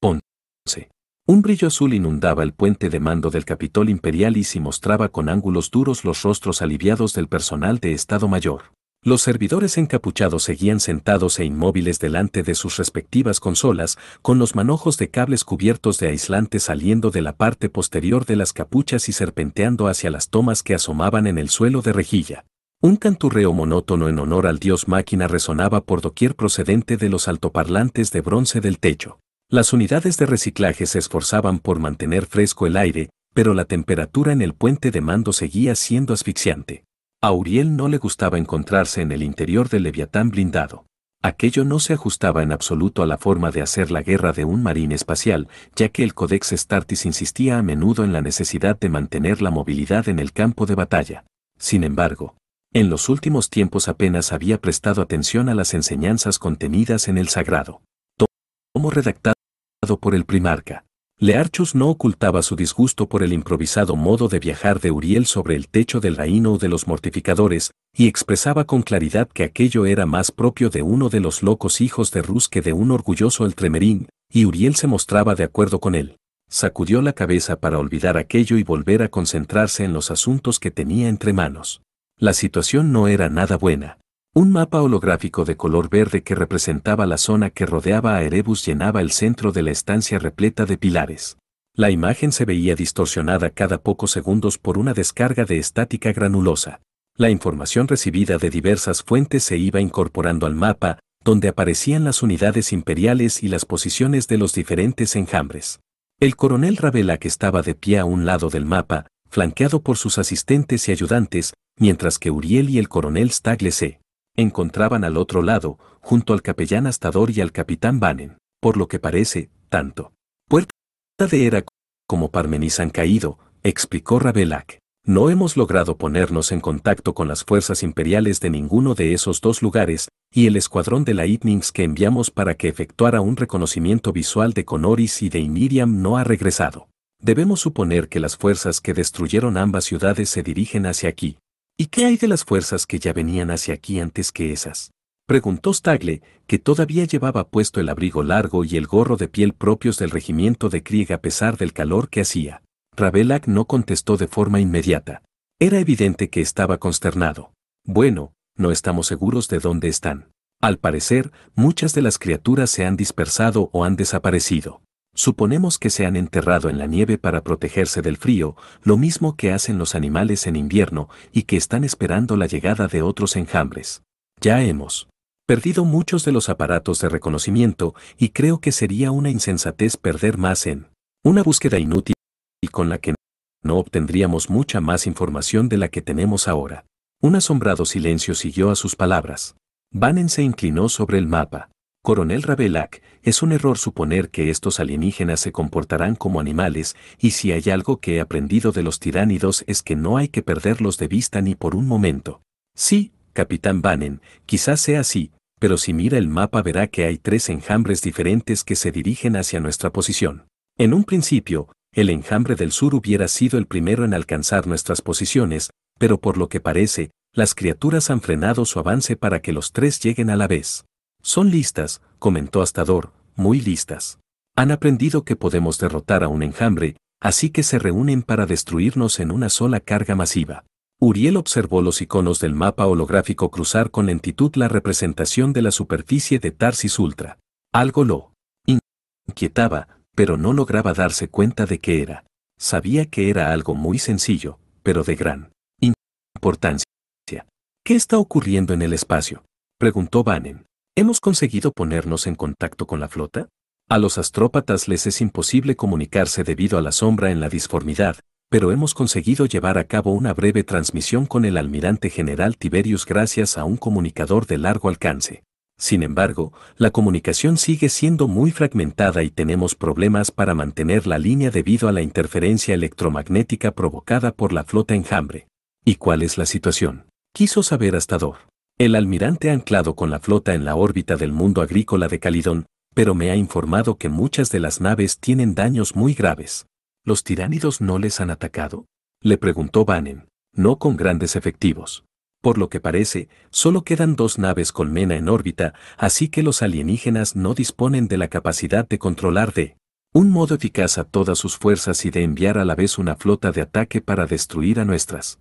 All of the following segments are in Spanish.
11. Un brillo azul inundaba el puente de mando del Capitol Imperial y se mostraba con ángulos duros los rostros aliviados del personal de Estado Mayor. Los servidores encapuchados seguían sentados e inmóviles delante de sus respectivas consolas, con los manojos de cables cubiertos de aislante saliendo de la parte posterior de las capuchas y serpenteando hacia las tomas que asomaban en el suelo de rejilla. Un canturreo monótono en honor al dios máquina resonaba por doquier procedente de los altoparlantes de bronce del techo. Las unidades de reciclaje se esforzaban por mantener fresco el aire, pero la temperatura en el puente de mando seguía siendo asfixiante. A Uriel no le gustaba encontrarse en el interior del leviatán blindado. Aquello no se ajustaba en absoluto a la forma de hacer la guerra de un marín espacial, ya que el Codex Startis insistía a menudo en la necesidad de mantener la movilidad en el campo de batalla. Sin embargo, en los últimos tiempos apenas había prestado atención a las enseñanzas contenidas en el sagrado por el primarca. Learchus no ocultaba su disgusto por el improvisado modo de viajar de Uriel sobre el techo del reino o de los mortificadores, y expresaba con claridad que aquello era más propio de uno de los locos hijos de Rus que de un orgulloso eltremerín, y Uriel se mostraba de acuerdo con él. Sacudió la cabeza para olvidar aquello y volver a concentrarse en los asuntos que tenía entre manos. La situación no era nada buena. Un mapa holográfico de color verde que representaba la zona que rodeaba a Erebus llenaba el centro de la estancia repleta de pilares. La imagen se veía distorsionada cada pocos segundos por una descarga de estática granulosa. La información recibida de diversas fuentes se iba incorporando al mapa, donde aparecían las unidades imperiales y las posiciones de los diferentes enjambres. El coronel Ravela que estaba de pie a un lado del mapa, flanqueado por sus asistentes y ayudantes, mientras que Uriel y el coronel Stagle encontraban al otro lado, junto al capellán Astador y al capitán Banen, por lo que parece, tanto. Puerta de Era como Parmenis han caído, explicó Rabelac. No hemos logrado ponernos en contacto con las fuerzas imperiales de ninguno de esos dos lugares, y el escuadrón de la Itnings que enviamos para que efectuara un reconocimiento visual de Conoris y de Iniriam no ha regresado. Debemos suponer que las fuerzas que destruyeron ambas ciudades se dirigen hacia aquí, ¿Y qué hay de las fuerzas que ya venían hacia aquí antes que esas? Preguntó Stagle, que todavía llevaba puesto el abrigo largo y el gorro de piel propios del regimiento de Krieg a pesar del calor que hacía. Ravelac no contestó de forma inmediata. Era evidente que estaba consternado. Bueno, no estamos seguros de dónde están. Al parecer, muchas de las criaturas se han dispersado o han desaparecido. Suponemos que se han enterrado en la nieve para protegerse del frío, lo mismo que hacen los animales en invierno y que están esperando la llegada de otros enjambres. Ya hemos perdido muchos de los aparatos de reconocimiento y creo que sería una insensatez perder más en una búsqueda inútil y con la que no obtendríamos mucha más información de la que tenemos ahora. Un asombrado silencio siguió a sus palabras. Bannon se inclinó sobre el mapa. Coronel Rabelac, es un error suponer que estos alienígenas se comportarán como animales, y si hay algo que he aprendido de los tiránidos es que no hay que perderlos de vista ni por un momento. Sí, capitán Bannon, quizás sea así, pero si mira el mapa verá que hay tres enjambres diferentes que se dirigen hacia nuestra posición. En un principio, el enjambre del sur hubiera sido el primero en alcanzar nuestras posiciones, pero por lo que parece, las criaturas han frenado su avance para que los tres lleguen a la vez. Son listas, comentó Astador, muy listas. Han aprendido que podemos derrotar a un enjambre, así que se reúnen para destruirnos en una sola carga masiva. Uriel observó los iconos del mapa holográfico cruzar con lentitud la representación de la superficie de Tarsis Ultra. Algo lo inquietaba, pero no lograba darse cuenta de qué era. Sabía que era algo muy sencillo, pero de gran importancia. ¿Qué está ocurriendo en el espacio? preguntó Bannon. ¿Hemos conseguido ponernos en contacto con la flota? A los astrópatas les es imposible comunicarse debido a la sombra en la disformidad, pero hemos conseguido llevar a cabo una breve transmisión con el almirante general Tiberius gracias a un comunicador de largo alcance. Sin embargo, la comunicación sigue siendo muy fragmentada y tenemos problemas para mantener la línea debido a la interferencia electromagnética provocada por la flota enjambre. ¿Y cuál es la situación? Quiso saber hasta Astador. El almirante ha anclado con la flota en la órbita del mundo agrícola de Calidón, pero me ha informado que muchas de las naves tienen daños muy graves. ¿Los tiránidos no les han atacado? Le preguntó Banen. no con grandes efectivos. Por lo que parece, solo quedan dos naves con Mena en órbita, así que los alienígenas no disponen de la capacidad de controlar de un modo eficaz a todas sus fuerzas y de enviar a la vez una flota de ataque para destruir a nuestras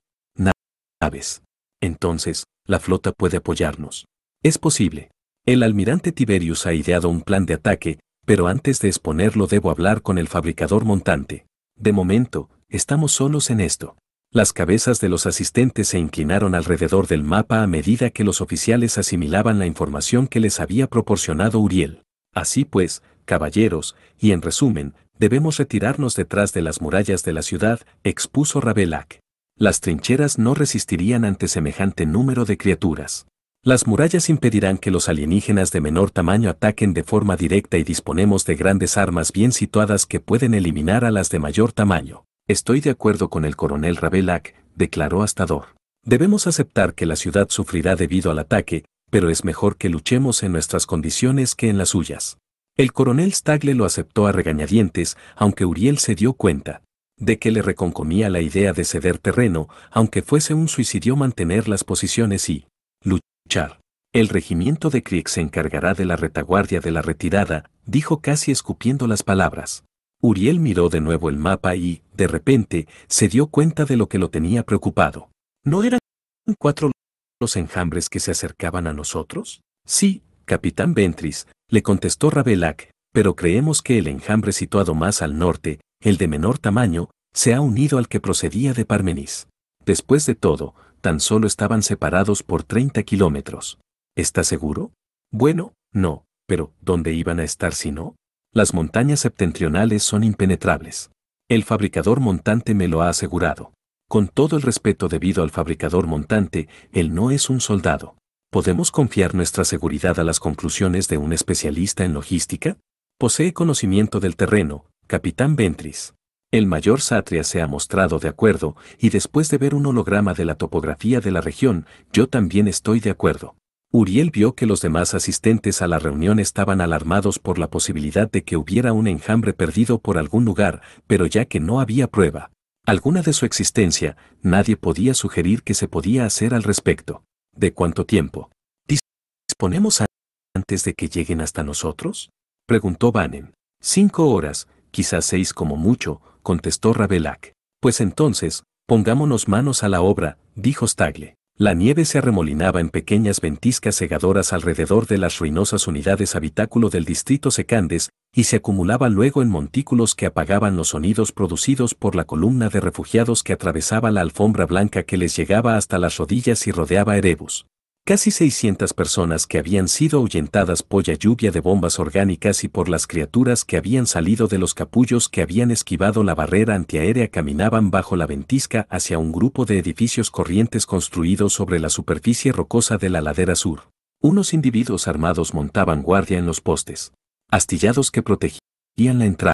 naves. Entonces, la flota puede apoyarnos. Es posible. El almirante Tiberius ha ideado un plan de ataque, pero antes de exponerlo debo hablar con el fabricador montante. De momento, estamos solos en esto. Las cabezas de los asistentes se inclinaron alrededor del mapa a medida que los oficiales asimilaban la información que les había proporcionado Uriel. Así pues, caballeros, y en resumen, debemos retirarnos detrás de las murallas de la ciudad, expuso Rabelac. Las trincheras no resistirían ante semejante número de criaturas. Las murallas impedirán que los alienígenas de menor tamaño ataquen de forma directa y disponemos de grandes armas bien situadas que pueden eliminar a las de mayor tamaño. Estoy de acuerdo con el coronel Rabelac, declaró Astador. Debemos aceptar que la ciudad sufrirá debido al ataque, pero es mejor que luchemos en nuestras condiciones que en las suyas. El coronel Stagle lo aceptó a regañadientes, aunque Uriel se dio cuenta de que le reconcomía la idea de ceder terreno, aunque fuese un suicidio mantener las posiciones y luchar. El regimiento de Krieg se encargará de la retaguardia de la retirada, dijo casi escupiendo las palabras. Uriel miró de nuevo el mapa y, de repente, se dio cuenta de lo que lo tenía preocupado. ¿No eran cuatro los enjambres que se acercaban a nosotros? Sí, capitán Ventris, le contestó Rabelac, pero creemos que el enjambre situado más al norte, el de menor tamaño, se ha unido al que procedía de Parmenís. Después de todo, tan solo estaban separados por 30 kilómetros. ¿Está seguro? Bueno, no, pero ¿dónde iban a estar si no? Las montañas septentrionales son impenetrables. El fabricador montante me lo ha asegurado. Con todo el respeto debido al fabricador montante, él no es un soldado. ¿Podemos confiar nuestra seguridad a las conclusiones de un especialista en logística? Posee conocimiento del terreno, Capitán Ventris. El mayor Satria se ha mostrado de acuerdo, y después de ver un holograma de la topografía de la región, yo también estoy de acuerdo. Uriel vio que los demás asistentes a la reunión estaban alarmados por la posibilidad de que hubiera un enjambre perdido por algún lugar, pero ya que no había prueba alguna de su existencia, nadie podía sugerir que se podía hacer al respecto. ¿De cuánto tiempo? ¿Disponemos antes de que lleguen hasta nosotros? Preguntó Bannon. Cinco horas, quizás seis como mucho, contestó Rabelac. Pues entonces, pongámonos manos a la obra, dijo Stagle. La nieve se arremolinaba en pequeñas ventiscas segadoras alrededor de las ruinosas unidades habitáculo del distrito Secandes y se acumulaba luego en montículos que apagaban los sonidos producidos por la columna de refugiados que atravesaba la alfombra blanca que les llegaba hasta las rodillas y rodeaba Erebus. Casi 600 personas que habían sido ahuyentadas por la lluvia de bombas orgánicas y por las criaturas que habían salido de los capullos que habían esquivado la barrera antiaérea caminaban bajo la ventisca hacia un grupo de edificios corrientes construidos sobre la superficie rocosa de la ladera sur. Unos individuos armados montaban guardia en los postes, astillados que protegían la entrada.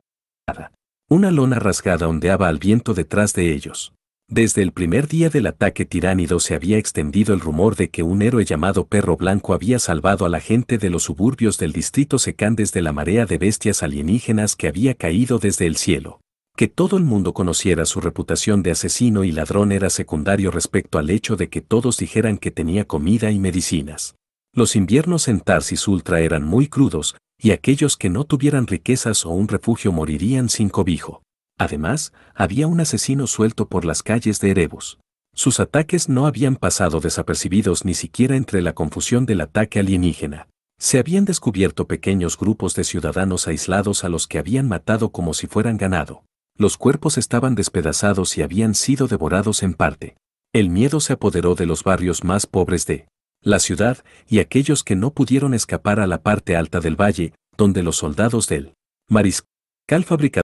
Una lona rasgada ondeaba al viento detrás de ellos. Desde el primer día del ataque tiránido se había extendido el rumor de que un héroe llamado Perro Blanco había salvado a la gente de los suburbios del distrito secán desde la marea de bestias alienígenas que había caído desde el cielo. Que todo el mundo conociera su reputación de asesino y ladrón era secundario respecto al hecho de que todos dijeran que tenía comida y medicinas. Los inviernos en Tarsis Ultra eran muy crudos, y aquellos que no tuvieran riquezas o un refugio morirían sin cobijo. Además, había un asesino suelto por las calles de Erebus. Sus ataques no habían pasado desapercibidos ni siquiera entre la confusión del ataque alienígena. Se habían descubierto pequeños grupos de ciudadanos aislados a los que habían matado como si fueran ganado. Los cuerpos estaban despedazados y habían sido devorados en parte. El miedo se apoderó de los barrios más pobres de la ciudad y aquellos que no pudieron escapar a la parte alta del valle, donde los soldados del mariscal fabricado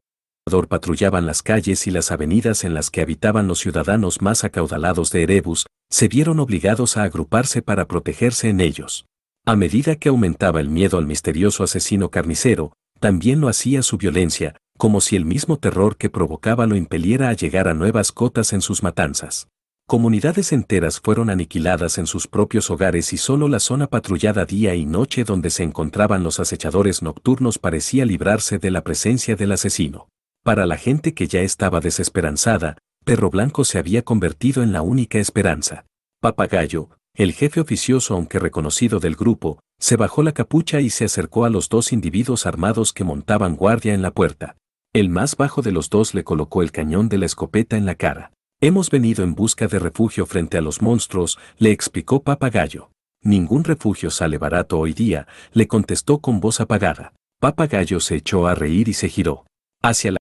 patrullaban las calles y las avenidas en las que habitaban los ciudadanos más acaudalados de Erebus, se vieron obligados a agruparse para protegerse en ellos. A medida que aumentaba el miedo al misterioso asesino carnicero, también lo hacía su violencia, como si el mismo terror que provocaba lo impeliera a llegar a nuevas cotas en sus matanzas. Comunidades enteras fueron aniquiladas en sus propios hogares y solo la zona patrullada día y noche donde se encontraban los acechadores nocturnos parecía librarse de la presencia del asesino. Para la gente que ya estaba desesperanzada, Perro Blanco se había convertido en la única esperanza. Papagayo, el jefe oficioso aunque reconocido del grupo, se bajó la capucha y se acercó a los dos individuos armados que montaban guardia en la puerta. El más bajo de los dos le colocó el cañón de la escopeta en la cara. Hemos venido en busca de refugio frente a los monstruos, le explicó Papagayo. Ningún refugio sale barato hoy día, le contestó con voz apagada. Papagayo se echó a reír y se giró. Hacia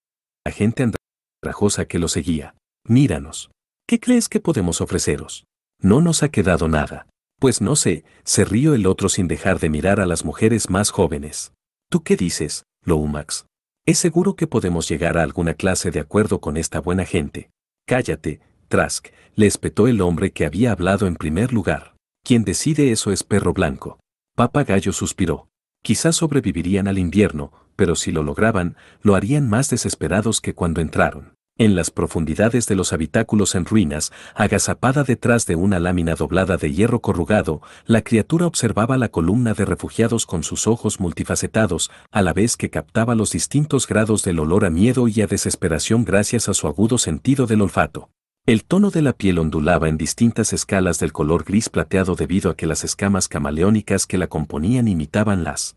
la gente andrajosa que lo seguía. Míranos. ¿Qué crees que podemos ofreceros? No nos ha quedado nada. Pues no sé, se rió el otro sin dejar de mirar a las mujeres más jóvenes. ¿Tú qué dices, Loumax? Es seguro que podemos llegar a alguna clase de acuerdo con esta buena gente. Cállate, Trask, le espetó el hombre que había hablado en primer lugar. Quien decide eso es perro blanco. Papagayo suspiró. Quizás sobrevivirían al invierno, pero si lo lograban, lo harían más desesperados que cuando entraron. En las profundidades de los habitáculos en ruinas, agazapada detrás de una lámina doblada de hierro corrugado, la criatura observaba la columna de refugiados con sus ojos multifacetados, a la vez que captaba los distintos grados del olor a miedo y a desesperación gracias a su agudo sentido del olfato. El tono de la piel ondulaba en distintas escalas del color gris plateado debido a que las escamas camaleónicas que la componían imitaban las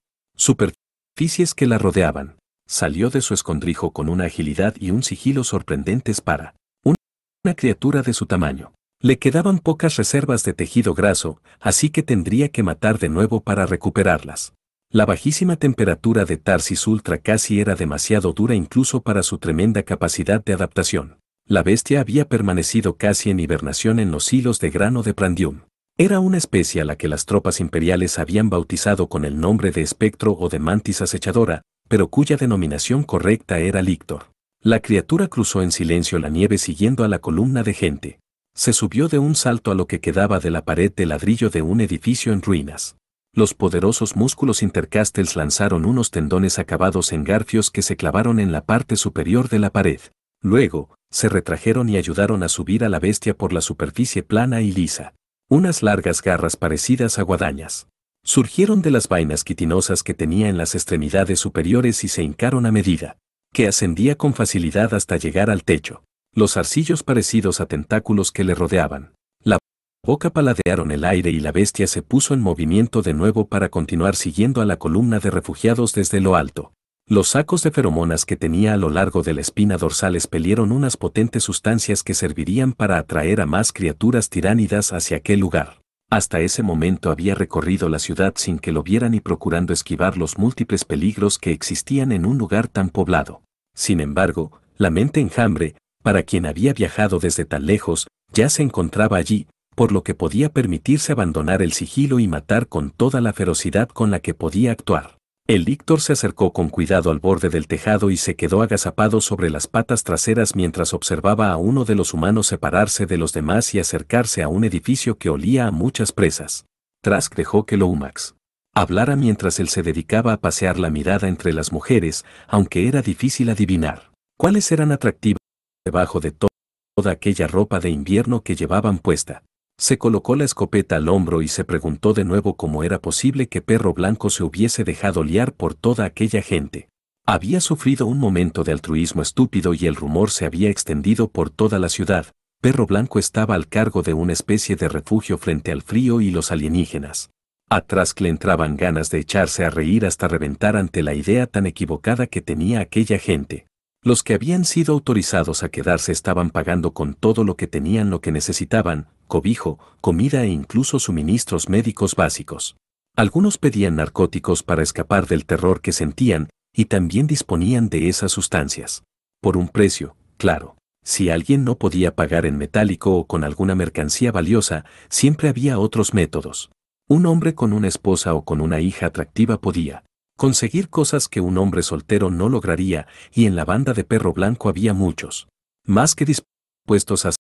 que la rodeaban, salió de su escondrijo con una agilidad y un sigilo sorprendentes para una criatura de su tamaño. Le quedaban pocas reservas de tejido graso, así que tendría que matar de nuevo para recuperarlas. La bajísima temperatura de Tarsis Ultra casi era demasiado dura incluso para su tremenda capacidad de adaptación. La bestia había permanecido casi en hibernación en los hilos de grano de Prandium. Era una especie a la que las tropas imperiales habían bautizado con el nombre de espectro o de mantis acechadora, pero cuya denominación correcta era Lictor. La criatura cruzó en silencio la nieve siguiendo a la columna de gente. Se subió de un salto a lo que quedaba de la pared de ladrillo de un edificio en ruinas. Los poderosos músculos intercastels lanzaron unos tendones acabados en garfios que se clavaron en la parte superior de la pared. Luego, se retrajeron y ayudaron a subir a la bestia por la superficie plana y lisa unas largas garras parecidas a guadañas. Surgieron de las vainas quitinosas que tenía en las extremidades superiores y se hincaron a medida, que ascendía con facilidad hasta llegar al techo. Los arcillos parecidos a tentáculos que le rodeaban. La boca paladearon el aire y la bestia se puso en movimiento de nuevo para continuar siguiendo a la columna de refugiados desde lo alto. Los sacos de feromonas que tenía a lo largo de la espina dorsal expelieron unas potentes sustancias que servirían para atraer a más criaturas tiránidas hacia aquel lugar. Hasta ese momento había recorrido la ciudad sin que lo vieran y procurando esquivar los múltiples peligros que existían en un lugar tan poblado. Sin embargo, la mente enjambre, para quien había viajado desde tan lejos, ya se encontraba allí, por lo que podía permitirse abandonar el sigilo y matar con toda la ferocidad con la que podía actuar. El víctor se acercó con cuidado al borde del tejado y se quedó agazapado sobre las patas traseras mientras observaba a uno de los humanos separarse de los demás y acercarse a un edificio que olía a muchas presas. Trask dejó que Lomax. hablara mientras él se dedicaba a pasear la mirada entre las mujeres, aunque era difícil adivinar cuáles eran atractivas debajo de toda aquella ropa de invierno que llevaban puesta. Se colocó la escopeta al hombro y se preguntó de nuevo cómo era posible que Perro Blanco se hubiese dejado liar por toda aquella gente. Había sufrido un momento de altruismo estúpido y el rumor se había extendido por toda la ciudad. Perro Blanco estaba al cargo de una especie de refugio frente al frío y los alienígenas. Atrás le entraban ganas de echarse a reír hasta reventar ante la idea tan equivocada que tenía aquella gente. Los que habían sido autorizados a quedarse estaban pagando con todo lo que tenían lo que necesitaban, cobijo, comida e incluso suministros médicos básicos. Algunos pedían narcóticos para escapar del terror que sentían y también disponían de esas sustancias. Por un precio, claro. Si alguien no podía pagar en metálico o con alguna mercancía valiosa, siempre había otros métodos. Un hombre con una esposa o con una hija atractiva podía conseguir cosas que un hombre soltero no lograría, y en la banda de perro blanco había muchos, más que dispuestos a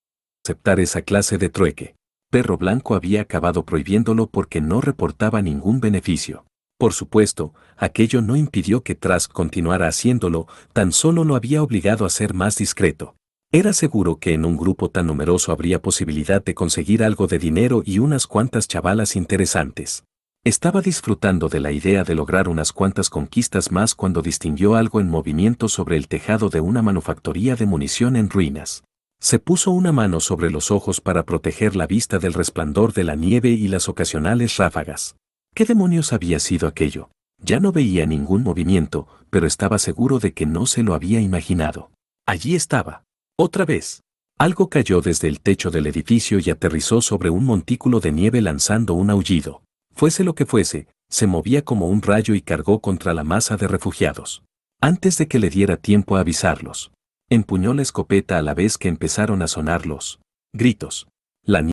aceptar esa clase de trueque. Perro Blanco había acabado prohibiéndolo porque no reportaba ningún beneficio. Por supuesto, aquello no impidió que Trask continuara haciéndolo, tan solo lo había obligado a ser más discreto. Era seguro que en un grupo tan numeroso habría posibilidad de conseguir algo de dinero y unas cuantas chavalas interesantes. Estaba disfrutando de la idea de lograr unas cuantas conquistas más cuando distinguió algo en movimiento sobre el tejado de una manufactoría de munición en ruinas. Se puso una mano sobre los ojos para proteger la vista del resplandor de la nieve y las ocasionales ráfagas. ¿Qué demonios había sido aquello? Ya no veía ningún movimiento, pero estaba seguro de que no se lo había imaginado. Allí estaba. Otra vez. Algo cayó desde el techo del edificio y aterrizó sobre un montículo de nieve lanzando un aullido. Fuese lo que fuese, se movía como un rayo y cargó contra la masa de refugiados. Antes de que le diera tiempo a avisarlos, Empuñó la escopeta a la vez que empezaron a sonar los gritos. La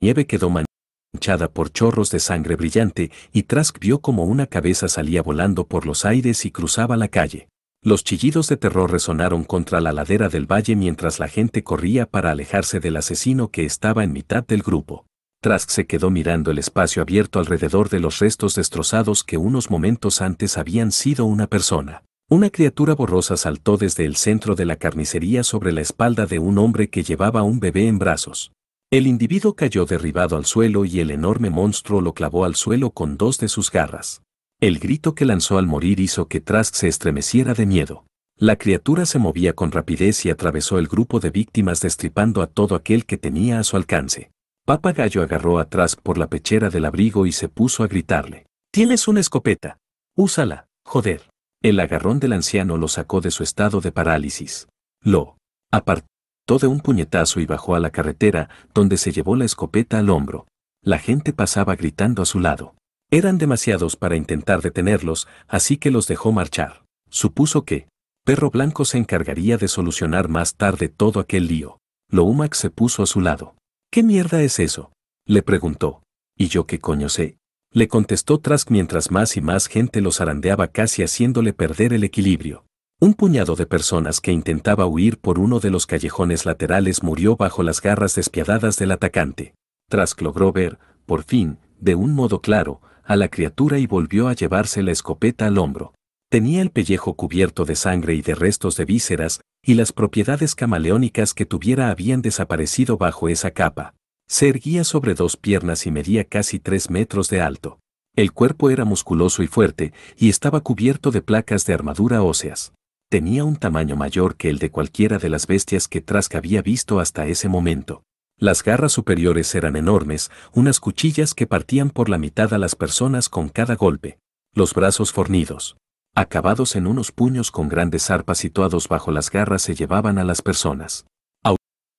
nieve quedó manchada por chorros de sangre brillante y Trask vio como una cabeza salía volando por los aires y cruzaba la calle. Los chillidos de terror resonaron contra la ladera del valle mientras la gente corría para alejarse del asesino que estaba en mitad del grupo. Trask se quedó mirando el espacio abierto alrededor de los restos destrozados que unos momentos antes habían sido una persona. Una criatura borrosa saltó desde el centro de la carnicería sobre la espalda de un hombre que llevaba un bebé en brazos. El individuo cayó derribado al suelo y el enorme monstruo lo clavó al suelo con dos de sus garras. El grito que lanzó al morir hizo que Trask se estremeciera de miedo. La criatura se movía con rapidez y atravesó el grupo de víctimas destripando a todo aquel que tenía a su alcance. Papagayo agarró a Trask por la pechera del abrigo y se puso a gritarle. Tienes una escopeta. Úsala, joder. El agarrón del anciano lo sacó de su estado de parálisis. Lo apartó de un puñetazo y bajó a la carretera, donde se llevó la escopeta al hombro. La gente pasaba gritando a su lado. Eran demasiados para intentar detenerlos, así que los dejó marchar. Supuso que Perro Blanco se encargaría de solucionar más tarde todo aquel lío. Lohumac se puso a su lado. ¿Qué mierda es eso? le preguntó. ¿Y yo qué coño sé? le contestó Trask mientras más y más gente los arandeaba, casi haciéndole perder el equilibrio. Un puñado de personas que intentaba huir por uno de los callejones laterales murió bajo las garras despiadadas del atacante. Trask logró ver, por fin, de un modo claro, a la criatura y volvió a llevarse la escopeta al hombro. Tenía el pellejo cubierto de sangre y de restos de vísceras, y las propiedades camaleónicas que tuviera habían desaparecido bajo esa capa. Se erguía sobre dos piernas y medía casi tres metros de alto. El cuerpo era musculoso y fuerte, y estaba cubierto de placas de armadura óseas. Tenía un tamaño mayor que el de cualquiera de las bestias que Trask había visto hasta ese momento. Las garras superiores eran enormes, unas cuchillas que partían por la mitad a las personas con cada golpe. Los brazos fornidos, acabados en unos puños con grandes arpas situados bajo las garras, se llevaban a las personas.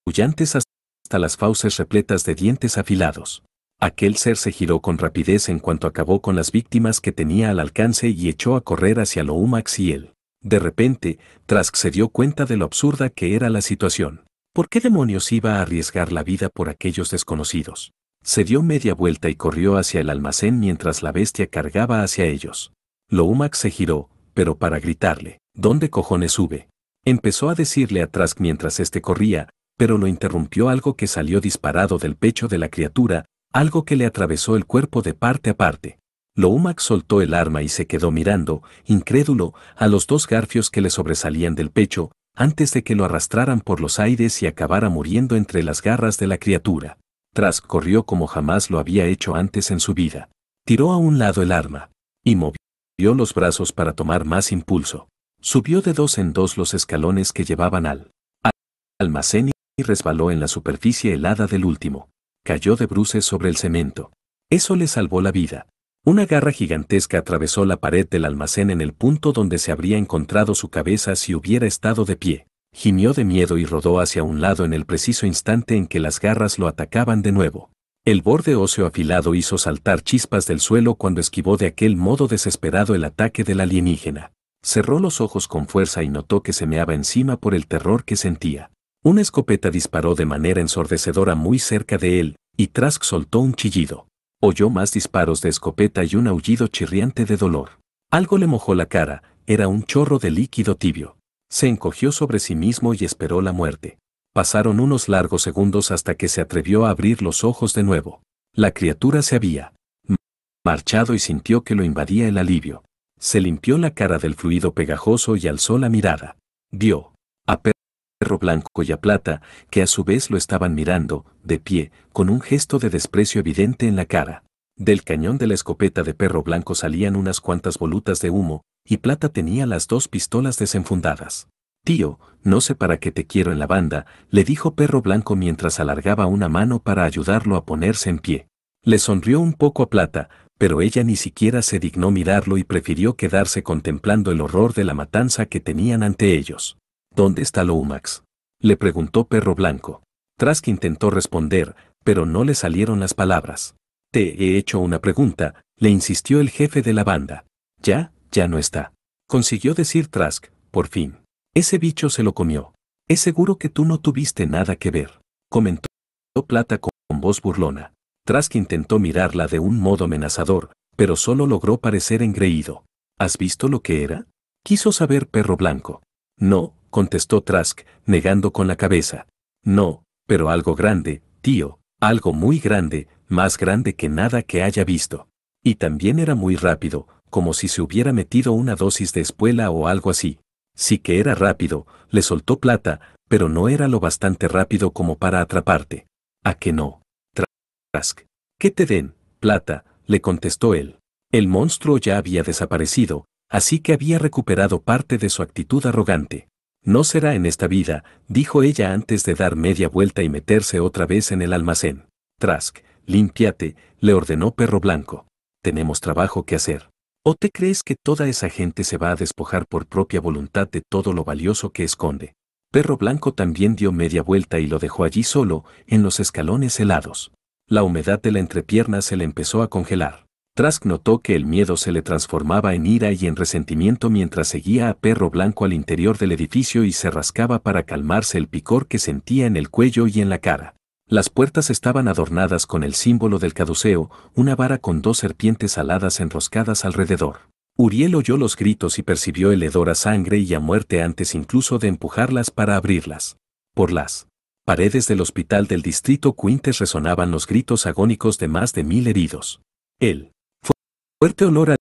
Aullantes hasta las fauces repletas de dientes afilados. Aquel ser se giró con rapidez en cuanto acabó con las víctimas que tenía al alcance y echó a correr hacia lo y él. De repente, Trask se dio cuenta de lo absurda que era la situación. ¿Por qué demonios iba a arriesgar la vida por aquellos desconocidos? Se dio media vuelta y corrió hacia el almacén mientras la bestia cargaba hacia ellos. Loumax se giró, pero para gritarle, ¿dónde cojones sube? Empezó a decirle a Trask mientras éste corría, pero lo interrumpió algo que salió disparado del pecho de la criatura, algo que le atravesó el cuerpo de parte a parte. humac soltó el arma y se quedó mirando, incrédulo, a los dos garfios que le sobresalían del pecho, antes de que lo arrastraran por los aires y acabara muriendo entre las garras de la criatura. Tras corrió como jamás lo había hecho antes en su vida. Tiró a un lado el arma y movió los brazos para tomar más impulso. Subió de dos en dos los escalones que llevaban al almacén y resbaló en la superficie helada del último. Cayó de bruces sobre el cemento. Eso le salvó la vida. Una garra gigantesca atravesó la pared del almacén en el punto donde se habría encontrado su cabeza si hubiera estado de pie. Gimió de miedo y rodó hacia un lado en el preciso instante en que las garras lo atacaban de nuevo. El borde óseo afilado hizo saltar chispas del suelo cuando esquivó de aquel modo desesperado el ataque del alienígena. Cerró los ojos con fuerza y notó que se meaba encima por el terror que sentía. Una escopeta disparó de manera ensordecedora muy cerca de él, y Trask soltó un chillido. Oyó más disparos de escopeta y un aullido chirriante de dolor. Algo le mojó la cara, era un chorro de líquido tibio. Se encogió sobre sí mismo y esperó la muerte. Pasaron unos largos segundos hasta que se atrevió a abrir los ojos de nuevo. La criatura se había marchado y sintió que lo invadía el alivio. Se limpió la cara del fluido pegajoso y alzó la mirada. Dio perro blanco y a plata, que a su vez lo estaban mirando, de pie, con un gesto de desprecio evidente en la cara. Del cañón de la escopeta de perro blanco salían unas cuantas volutas de humo, y Plata tenía las dos pistolas desenfundadas. Tío, no sé para qué te quiero en la banda, le dijo perro blanco mientras alargaba una mano para ayudarlo a ponerse en pie. Le sonrió un poco a Plata, pero ella ni siquiera se dignó mirarlo y prefirió quedarse contemplando el horror de la matanza que tenían ante ellos. ¿Dónde está Lomax? Le preguntó Perro Blanco. Trask intentó responder, pero no le salieron las palabras. Te he hecho una pregunta, le insistió el jefe de la banda. Ya, ya no está. Consiguió decir Trask, por fin. Ese bicho se lo comió. Es seguro que tú no tuviste nada que ver, comentó Plata con voz burlona. Trask intentó mirarla de un modo amenazador, pero solo logró parecer engreído. ¿Has visto lo que era? Quiso saber Perro Blanco. No, contestó Trask, negando con la cabeza. No, pero algo grande, tío, algo muy grande, más grande que nada que haya visto. Y también era muy rápido, como si se hubiera metido una dosis de espuela o algo así. Sí que era rápido, le soltó plata, pero no era lo bastante rápido como para atraparte. ¿A qué no? Trask. ¿Qué te den, plata? le contestó él. El monstruo ya había desaparecido, así que había recuperado parte de su actitud arrogante. No será en esta vida, dijo ella antes de dar media vuelta y meterse otra vez en el almacén. Trask, límpiate, le ordenó Perro Blanco. Tenemos trabajo que hacer. ¿O te crees que toda esa gente se va a despojar por propia voluntad de todo lo valioso que esconde? Perro Blanco también dio media vuelta y lo dejó allí solo, en los escalones helados. La humedad de la entrepierna se le empezó a congelar. Trask notó que el miedo se le transformaba en ira y en resentimiento mientras seguía a Perro Blanco al interior del edificio y se rascaba para calmarse el picor que sentía en el cuello y en la cara. Las puertas estaban adornadas con el símbolo del caduceo, una vara con dos serpientes aladas enroscadas alrededor. Uriel oyó los gritos y percibió el hedor a sangre y a muerte antes incluso de empujarlas para abrirlas. Por las paredes del hospital del distrito Quintes resonaban los gritos agónicos de más de mil heridos. Él fuerte olor a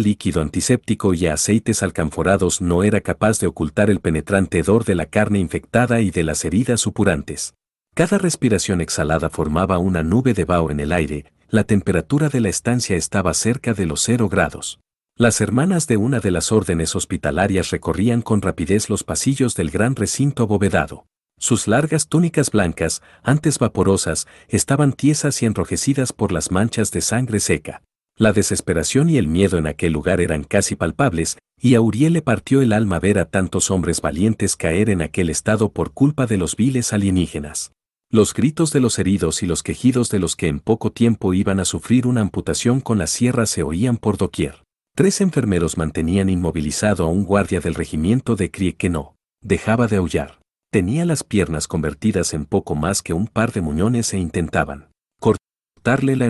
líquido antiséptico y a aceites alcanforados no era capaz de ocultar el penetrante hedor de la carne infectada y de las heridas supurantes. Cada respiración exhalada formaba una nube de vaho en el aire, la temperatura de la estancia estaba cerca de los cero grados. Las hermanas de una de las órdenes hospitalarias recorrían con rapidez los pasillos del gran recinto abovedado. Sus largas túnicas blancas, antes vaporosas, estaban tiesas y enrojecidas por las manchas de sangre seca. La desesperación y el miedo en aquel lugar eran casi palpables, y a Uriel le partió el alma ver a tantos hombres valientes caer en aquel estado por culpa de los viles alienígenas. Los gritos de los heridos y los quejidos de los que en poco tiempo iban a sufrir una amputación con la sierra se oían por doquier. Tres enfermeros mantenían inmovilizado a un guardia del regimiento de Crie que no dejaba de aullar. Tenía las piernas convertidas en poco más que un par de muñones e intentaban cortarle la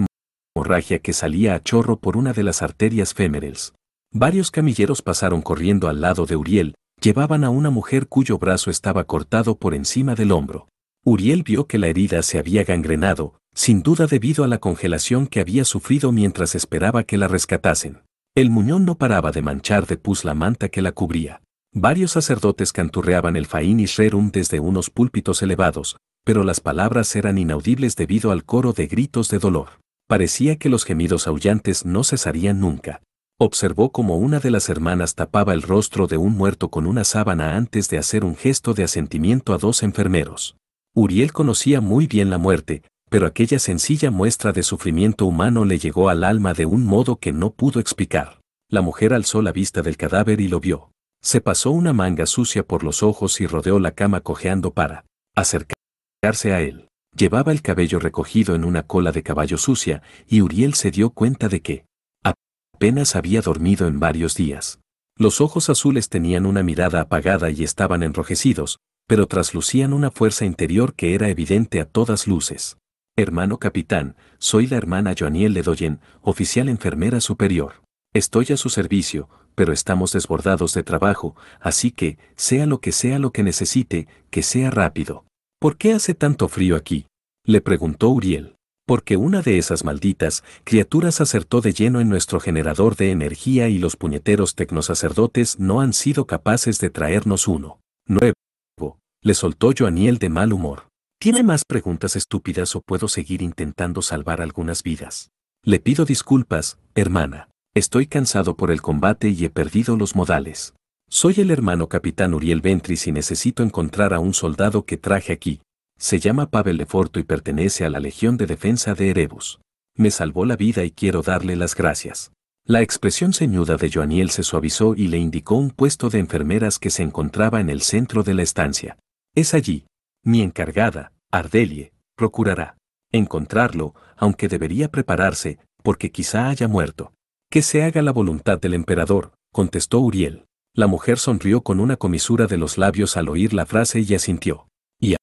hemorragia que salía a chorro por una de las arterias fémereis. Varios camilleros pasaron corriendo al lado de Uriel, llevaban a una mujer cuyo brazo estaba cortado por encima del hombro. Uriel vio que la herida se había gangrenado, sin duda debido a la congelación que había sufrido mientras esperaba que la rescatasen. El muñón no paraba de manchar de pus la manta que la cubría. Varios sacerdotes canturreaban el y Rerum desde unos púlpitos elevados, pero las palabras eran inaudibles debido al coro de gritos de dolor. Parecía que los gemidos aullantes no cesarían nunca. Observó como una de las hermanas tapaba el rostro de un muerto con una sábana antes de hacer un gesto de asentimiento a dos enfermeros. Uriel conocía muy bien la muerte, pero aquella sencilla muestra de sufrimiento humano le llegó al alma de un modo que no pudo explicar. La mujer alzó la vista del cadáver y lo vio. Se pasó una manga sucia por los ojos y rodeó la cama cojeando para acercarse a él. Llevaba el cabello recogido en una cola de caballo sucia y Uriel se dio cuenta de que apenas había dormido en varios días. Los ojos azules tenían una mirada apagada y estaban enrojecidos, pero traslucían una fuerza interior que era evidente a todas luces. Hermano capitán, soy la hermana Joaniel Ledoyen, oficial enfermera superior. Estoy a su servicio, pero estamos desbordados de trabajo, así que, sea lo que sea lo que necesite, que sea rápido. ¿Por qué hace tanto frío aquí? le preguntó Uriel. Porque una de esas malditas criaturas acertó de lleno en nuestro generador de energía y los puñeteros tecnosacerdotes no han sido capaces de traernos uno. Nuevo. Le soltó Joaniel de mal humor. ¿Tiene más preguntas estúpidas o puedo seguir intentando salvar algunas vidas? Le pido disculpas, hermana. Estoy cansado por el combate y he perdido los modales. Soy el hermano capitán Uriel Ventris y necesito encontrar a un soldado que traje aquí. Se llama Pavel Leforto y pertenece a la Legión de Defensa de Erebus. Me salvó la vida y quiero darle las gracias. La expresión ceñuda de Joaniel se suavizó y le indicó un puesto de enfermeras que se encontraba en el centro de la estancia. Es allí. Mi encargada, Ardelie, procurará encontrarlo, aunque debería prepararse, porque quizá haya muerto. Que se haga la voluntad del emperador, contestó Uriel. La mujer sonrió con una comisura de los labios al oír la frase y asintió. Y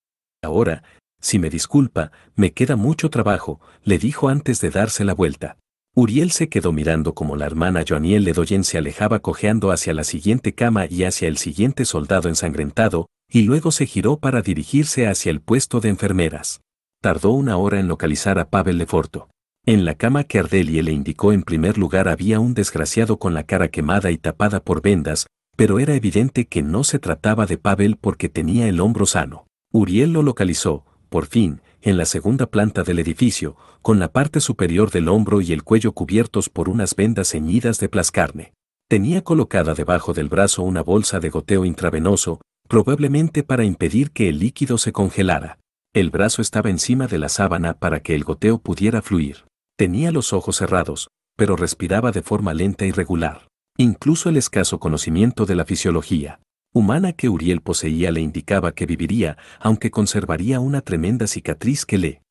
ahora, si me disculpa, me queda mucho trabajo, le dijo antes de darse la vuelta. Uriel se quedó mirando como la hermana Joaniel Ledoyen se alejaba cojeando hacia la siguiente cama y hacia el siguiente soldado ensangrentado, y luego se giró para dirigirse hacia el puesto de enfermeras. Tardó una hora en localizar a Pavel Leforto. En la cama que Ardelie le indicó en primer lugar había un desgraciado con la cara quemada y tapada por vendas, pero era evidente que no se trataba de Pavel porque tenía el hombro sano. Uriel lo localizó, por fin, en la segunda planta del edificio, con la parte superior del hombro y el cuello cubiertos por unas vendas ceñidas de plascarne. Tenía colocada debajo del brazo una bolsa de goteo intravenoso, probablemente para impedir que el líquido se congelara. El brazo estaba encima de la sábana para que el goteo pudiera fluir. Tenía los ojos cerrados, pero respiraba de forma lenta y regular. Incluso el escaso conocimiento de la fisiología humana que Uriel poseía le indicaba que viviría, aunque conservaría una tremenda cicatriz que le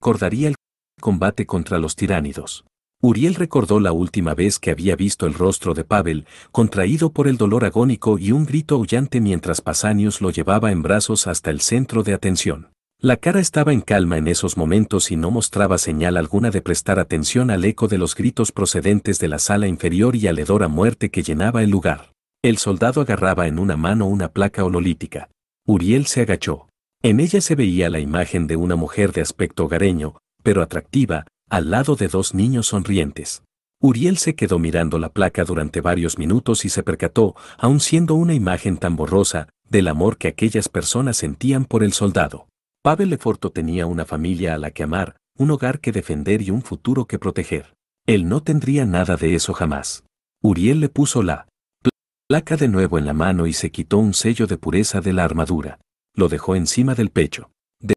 recordaría el combate contra los tiránidos. Uriel recordó la última vez que había visto el rostro de Pavel, contraído por el dolor agónico y un grito aullante mientras Pasanius lo llevaba en brazos hasta el centro de atención. La cara estaba en calma en esos momentos y no mostraba señal alguna de prestar atención al eco de los gritos procedentes de la sala inferior y aledora muerte que llenaba el lugar. El soldado agarraba en una mano una placa hololítica. Uriel se agachó. En ella se veía la imagen de una mujer de aspecto hogareño, pero atractiva, al lado de dos niños sonrientes. Uriel se quedó mirando la placa durante varios minutos y se percató, aun siendo una imagen tan borrosa, del amor que aquellas personas sentían por el soldado. Pavel Leforto tenía una familia a la que amar, un hogar que defender y un futuro que proteger. Él no tendría nada de eso jamás. Uriel le puso la placa de nuevo en la mano y se quitó un sello de pureza de la armadura. Lo dejó encima del pecho. De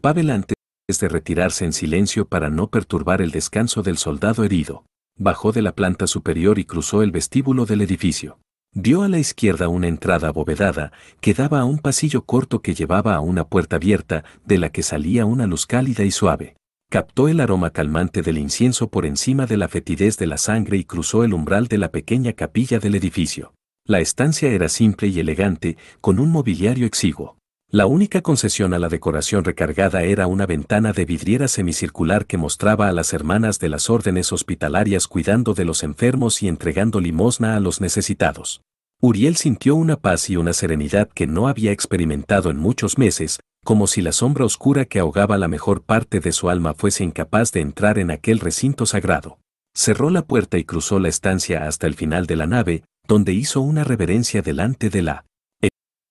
Pavel antes de retirarse en silencio para no perturbar el descanso del soldado herido, bajó de la planta superior y cruzó el vestíbulo del edificio. Vio a la izquierda una entrada abovedada que daba a un pasillo corto que llevaba a una puerta abierta de la que salía una luz cálida y suave. Captó el aroma calmante del incienso por encima de la fetidez de la sangre y cruzó el umbral de la pequeña capilla del edificio. La estancia era simple y elegante, con un mobiliario exiguo. La única concesión a la decoración recargada era una ventana de vidriera semicircular que mostraba a las hermanas de las órdenes hospitalarias cuidando de los enfermos y entregando limosna a los necesitados. Uriel sintió una paz y una serenidad que no había experimentado en muchos meses, como si la sombra oscura que ahogaba la mejor parte de su alma fuese incapaz de entrar en aquel recinto sagrado. Cerró la puerta y cruzó la estancia hasta el final de la nave, donde hizo una reverencia delante de la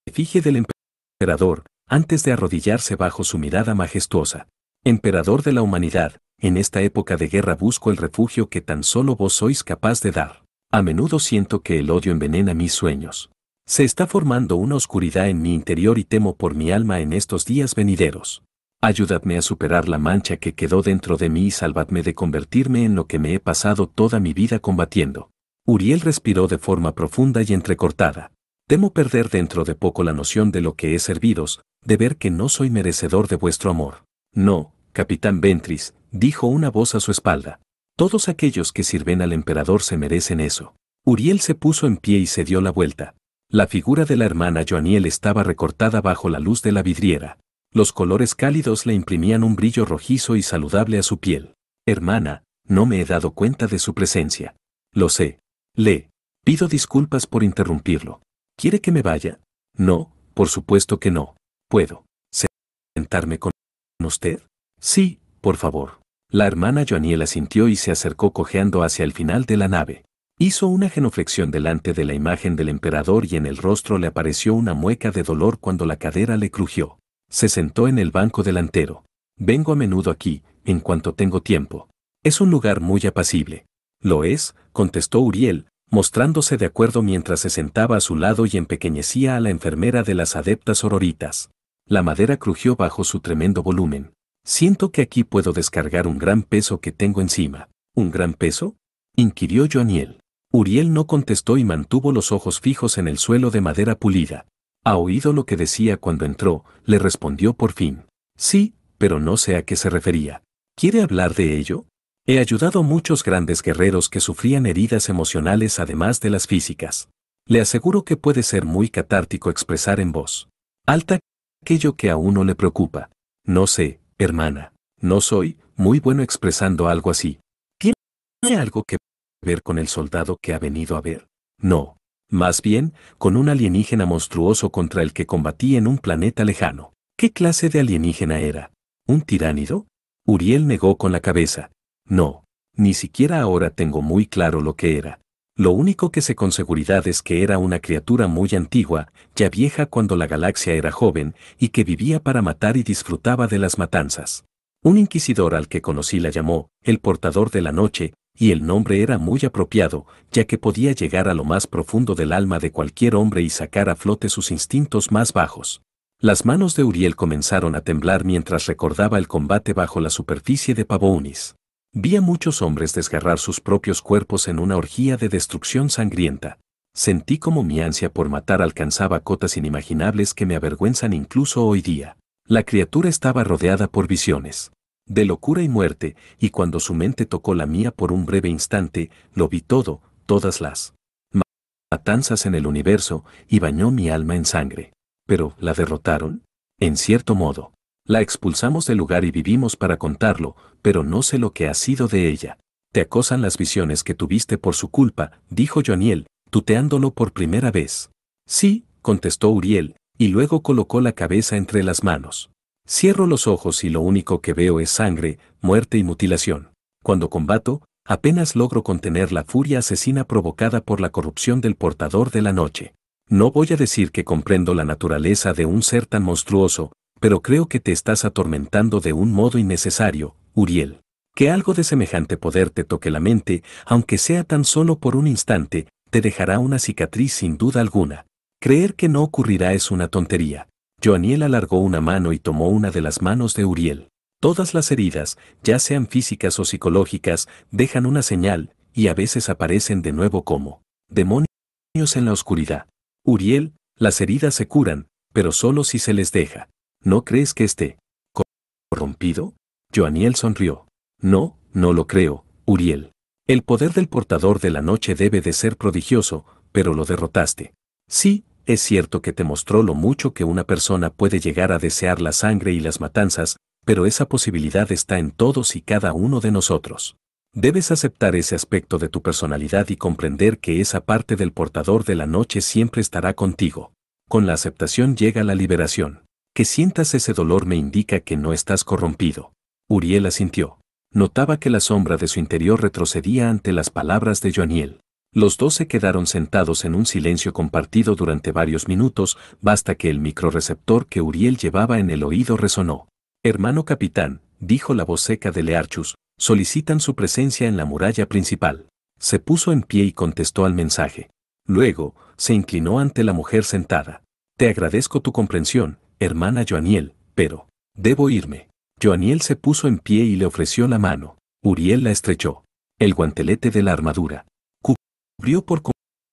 efigie del emperador emperador, antes de arrodillarse bajo su mirada majestuosa. Emperador de la humanidad, en esta época de guerra busco el refugio que tan solo vos sois capaz de dar. A menudo siento que el odio envenena mis sueños. Se está formando una oscuridad en mi interior y temo por mi alma en estos días venideros. Ayudadme a superar la mancha que quedó dentro de mí y salvadme de convertirme en lo que me he pasado toda mi vida combatiendo. Uriel respiró de forma profunda y entrecortada. Temo perder dentro de poco la noción de lo que es servidos, de ver que no soy merecedor de vuestro amor. No, capitán Ventris, dijo una voz a su espalda. Todos aquellos que sirven al emperador se merecen eso. Uriel se puso en pie y se dio la vuelta. La figura de la hermana Joaniel estaba recortada bajo la luz de la vidriera. Los colores cálidos le imprimían un brillo rojizo y saludable a su piel. Hermana, no me he dado cuenta de su presencia. Lo sé. Le. Pido disculpas por interrumpirlo. ¿Quiere que me vaya? No, por supuesto que no. ¿Puedo sentarme con usted? Sí, por favor. La hermana Joaniela sintió y se acercó cojeando hacia el final de la nave. Hizo una genuflexión delante de la imagen del emperador y en el rostro le apareció una mueca de dolor cuando la cadera le crujió. Se sentó en el banco delantero. Vengo a menudo aquí, en cuanto tengo tiempo. Es un lugar muy apacible. Lo es, contestó Uriel, mostrándose de acuerdo mientras se sentaba a su lado y empequeñecía a la enfermera de las adeptas ororitas. La madera crujió bajo su tremendo volumen. Siento que aquí puedo descargar un gran peso que tengo encima. ¿Un gran peso? inquirió Joaniel. Uriel no contestó y mantuvo los ojos fijos en el suelo de madera pulida. Ha oído lo que decía cuando entró, le respondió por fin. Sí, pero no sé a qué se refería. ¿Quiere hablar de ello? He ayudado a muchos grandes guerreros que sufrían heridas emocionales además de las físicas. Le aseguro que puede ser muy catártico expresar en voz alta aquello que a uno le preocupa. No sé, hermana, no soy muy bueno expresando algo así. ¿Tiene algo que ver con el soldado que ha venido a ver? No, más bien, con un alienígena monstruoso contra el que combatí en un planeta lejano. ¿Qué clase de alienígena era? ¿Un tiránido? Uriel negó con la cabeza. No. Ni siquiera ahora tengo muy claro lo que era. Lo único que sé con seguridad es que era una criatura muy antigua, ya vieja cuando la galaxia era joven, y que vivía para matar y disfrutaba de las matanzas. Un inquisidor al que conocí la llamó, el portador de la noche, y el nombre era muy apropiado, ya que podía llegar a lo más profundo del alma de cualquier hombre y sacar a flote sus instintos más bajos. Las manos de Uriel comenzaron a temblar mientras recordaba el combate bajo la superficie de Pavonis. Vi a muchos hombres desgarrar sus propios cuerpos en una orgía de destrucción sangrienta. Sentí como mi ansia por matar alcanzaba cotas inimaginables que me avergüenzan incluso hoy día. La criatura estaba rodeada por visiones de locura y muerte, y cuando su mente tocó la mía por un breve instante, lo vi todo, todas las matanzas en el universo, y bañó mi alma en sangre. Pero, ¿la derrotaron? En cierto modo. La expulsamos del lugar y vivimos para contarlo, pero no sé lo que ha sido de ella. Te acosan las visiones que tuviste por su culpa, dijo Joaniel, tuteándolo por primera vez. Sí, contestó Uriel, y luego colocó la cabeza entre las manos. Cierro los ojos y lo único que veo es sangre, muerte y mutilación. Cuando combato, apenas logro contener la furia asesina provocada por la corrupción del portador de la noche. No voy a decir que comprendo la naturaleza de un ser tan monstruoso, pero creo que te estás atormentando de un modo innecesario, Uriel. Que algo de semejante poder te toque la mente, aunque sea tan solo por un instante, te dejará una cicatriz sin duda alguna. Creer que no ocurrirá es una tontería. Joaniel alargó una mano y tomó una de las manos de Uriel. Todas las heridas, ya sean físicas o psicológicas, dejan una señal, y a veces aparecen de nuevo como demonios en la oscuridad. Uriel, las heridas se curan, pero solo si se les deja. ¿No crees que esté corrompido? Joaniel sonrió. No, no lo creo, Uriel. El poder del portador de la noche debe de ser prodigioso, pero lo derrotaste. Sí, es cierto que te mostró lo mucho que una persona puede llegar a desear la sangre y las matanzas, pero esa posibilidad está en todos y cada uno de nosotros. Debes aceptar ese aspecto de tu personalidad y comprender que esa parte del portador de la noche siempre estará contigo. Con la aceptación llega la liberación. Que sientas ese dolor me indica que no estás corrompido. Uriel asintió. Notaba que la sombra de su interior retrocedía ante las palabras de Joaniel. Los dos se quedaron sentados en un silencio compartido durante varios minutos, basta que el microreceptor que Uriel llevaba en el oído resonó. Hermano capitán, dijo la voz seca de Learchus, solicitan su presencia en la muralla principal. Se puso en pie y contestó al mensaje. Luego, se inclinó ante la mujer sentada. Te agradezco tu comprensión, hermana Joaniel, pero, debo irme. Joaniel se puso en pie y le ofreció la mano. Uriel la estrechó. El guantelete de la armadura cubrió por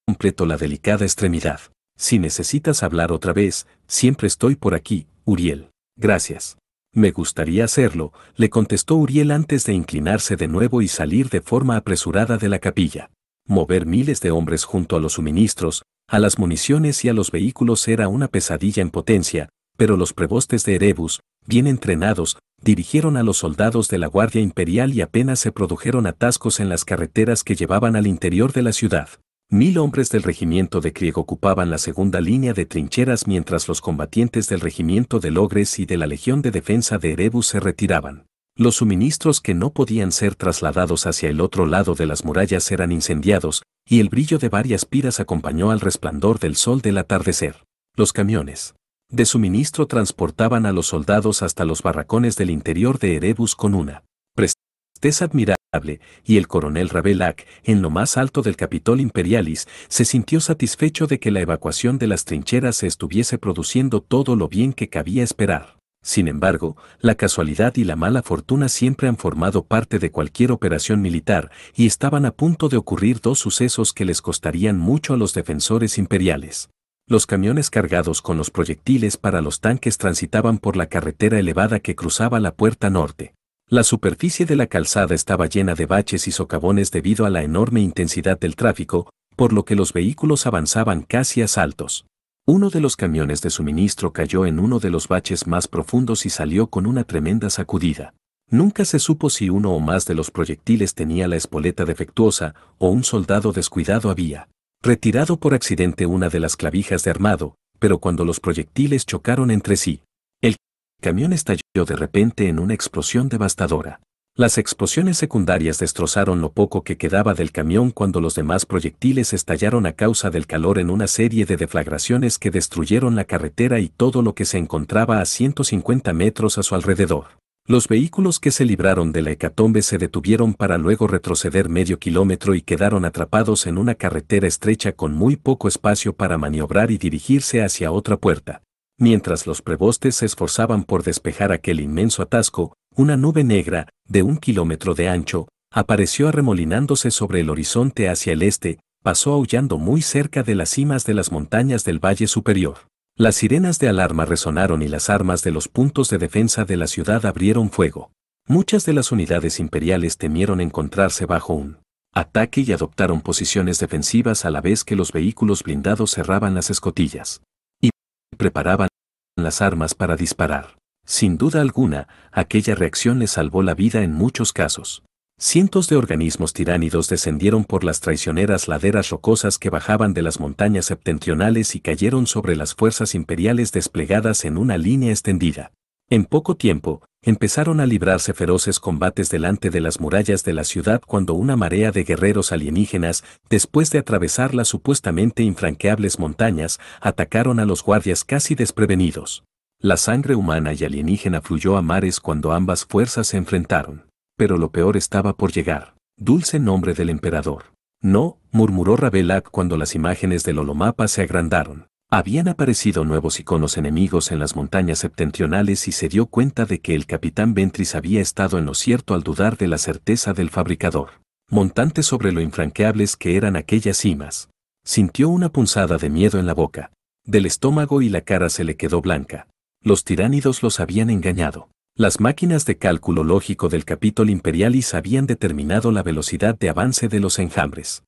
completo la delicada extremidad. Si necesitas hablar otra vez, siempre estoy por aquí, Uriel. Gracias. Me gustaría hacerlo, le contestó Uriel antes de inclinarse de nuevo y salir de forma apresurada de la capilla. Mover miles de hombres junto a los suministros, a las municiones y a los vehículos era una pesadilla en potencia, pero los prebostes de Erebus, bien entrenados, dirigieron a los soldados de la Guardia Imperial y apenas se produjeron atascos en las carreteras que llevaban al interior de la ciudad. Mil hombres del regimiento de Krieg ocupaban la segunda línea de trincheras mientras los combatientes del regimiento de Logres y de la Legión de Defensa de Erebus se retiraban. Los suministros que no podían ser trasladados hacia el otro lado de las murallas eran incendiados, y el brillo de varias piras acompañó al resplandor del sol del atardecer. Los camiones de suministro transportaban a los soldados hasta los barracones del interior de Erebus con una presteza admirable, y el coronel Rabelac, en lo más alto del Capitol Imperialis, se sintió satisfecho de que la evacuación de las trincheras se estuviese produciendo todo lo bien que cabía esperar. Sin embargo, la casualidad y la mala fortuna siempre han formado parte de cualquier operación militar y estaban a punto de ocurrir dos sucesos que les costarían mucho a los defensores imperiales. Los camiones cargados con los proyectiles para los tanques transitaban por la carretera elevada que cruzaba la puerta norte. La superficie de la calzada estaba llena de baches y socavones debido a la enorme intensidad del tráfico, por lo que los vehículos avanzaban casi a saltos. Uno de los camiones de suministro cayó en uno de los baches más profundos y salió con una tremenda sacudida. Nunca se supo si uno o más de los proyectiles tenía la espoleta defectuosa o un soldado descuidado había retirado por accidente una de las clavijas de armado, pero cuando los proyectiles chocaron entre sí, el camión estalló de repente en una explosión devastadora. Las explosiones secundarias destrozaron lo poco que quedaba del camión cuando los demás proyectiles estallaron a causa del calor en una serie de deflagraciones que destruyeron la carretera y todo lo que se encontraba a 150 metros a su alrededor. Los vehículos que se libraron de la hecatombe se detuvieron para luego retroceder medio kilómetro y quedaron atrapados en una carretera estrecha con muy poco espacio para maniobrar y dirigirse hacia otra puerta. Mientras los prebostes se esforzaban por despejar aquel inmenso atasco, una nube negra, de un kilómetro de ancho, apareció arremolinándose sobre el horizonte hacia el este, pasó aullando muy cerca de las cimas de las montañas del valle superior. Las sirenas de alarma resonaron y las armas de los puntos de defensa de la ciudad abrieron fuego. Muchas de las unidades imperiales temieron encontrarse bajo un ataque y adoptaron posiciones defensivas a la vez que los vehículos blindados cerraban las escotillas y preparaban las armas para disparar. Sin duda alguna, aquella reacción les salvó la vida en muchos casos. Cientos de organismos tiránidos descendieron por las traicioneras laderas rocosas que bajaban de las montañas septentrionales y cayeron sobre las fuerzas imperiales desplegadas en una línea extendida. En poco tiempo, empezaron a librarse feroces combates delante de las murallas de la ciudad cuando una marea de guerreros alienígenas, después de atravesar las supuestamente infranqueables montañas, atacaron a los guardias casi desprevenidos. La sangre humana y alienígena fluyó a mares cuando ambas fuerzas se enfrentaron pero lo peor estaba por llegar. Dulce nombre del emperador. No, murmuró Rabelak cuando las imágenes del holomapa se agrandaron. Habían aparecido nuevos iconos enemigos en las montañas septentrionales y se dio cuenta de que el capitán Ventris había estado en lo cierto al dudar de la certeza del fabricador. Montante sobre lo infranqueables que eran aquellas cimas. Sintió una punzada de miedo en la boca, del estómago y la cara se le quedó blanca. Los tiránidos los habían engañado. Las máquinas de cálculo lógico del capítulo Imperialis habían determinado la velocidad de avance de los enjambres.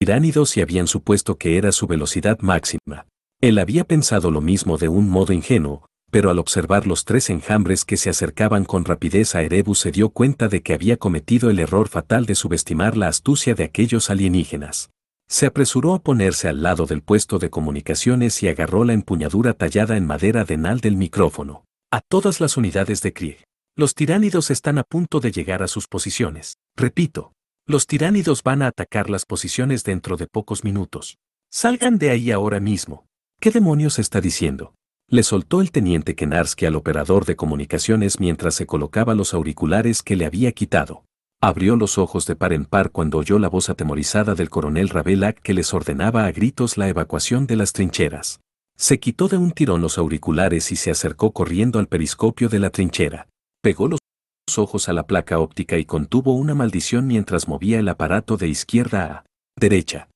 Tiránidos y habían supuesto que era su velocidad máxima. Él había pensado lo mismo de un modo ingenuo, pero al observar los tres enjambres que se acercaban con rapidez a Erebus se dio cuenta de que había cometido el error fatal de subestimar la astucia de aquellos alienígenas. Se apresuró a ponerse al lado del puesto de comunicaciones y agarró la empuñadura tallada en madera denal del micrófono. A todas las unidades de Krieg. Los tiránidos están a punto de llegar a sus posiciones. Repito, los tiránidos van a atacar las posiciones dentro de pocos minutos. Salgan de ahí ahora mismo. ¿Qué demonios está diciendo? Le soltó el teniente Kenarsky al operador de comunicaciones mientras se colocaba los auriculares que le había quitado. Abrió los ojos de par en par cuando oyó la voz atemorizada del coronel Ravelak que les ordenaba a gritos la evacuación de las trincheras. Se quitó de un tirón los auriculares y se acercó corriendo al periscopio de la trinchera. Pegó los ojos a la placa óptica y contuvo una maldición mientras movía el aparato de izquierda a derecha.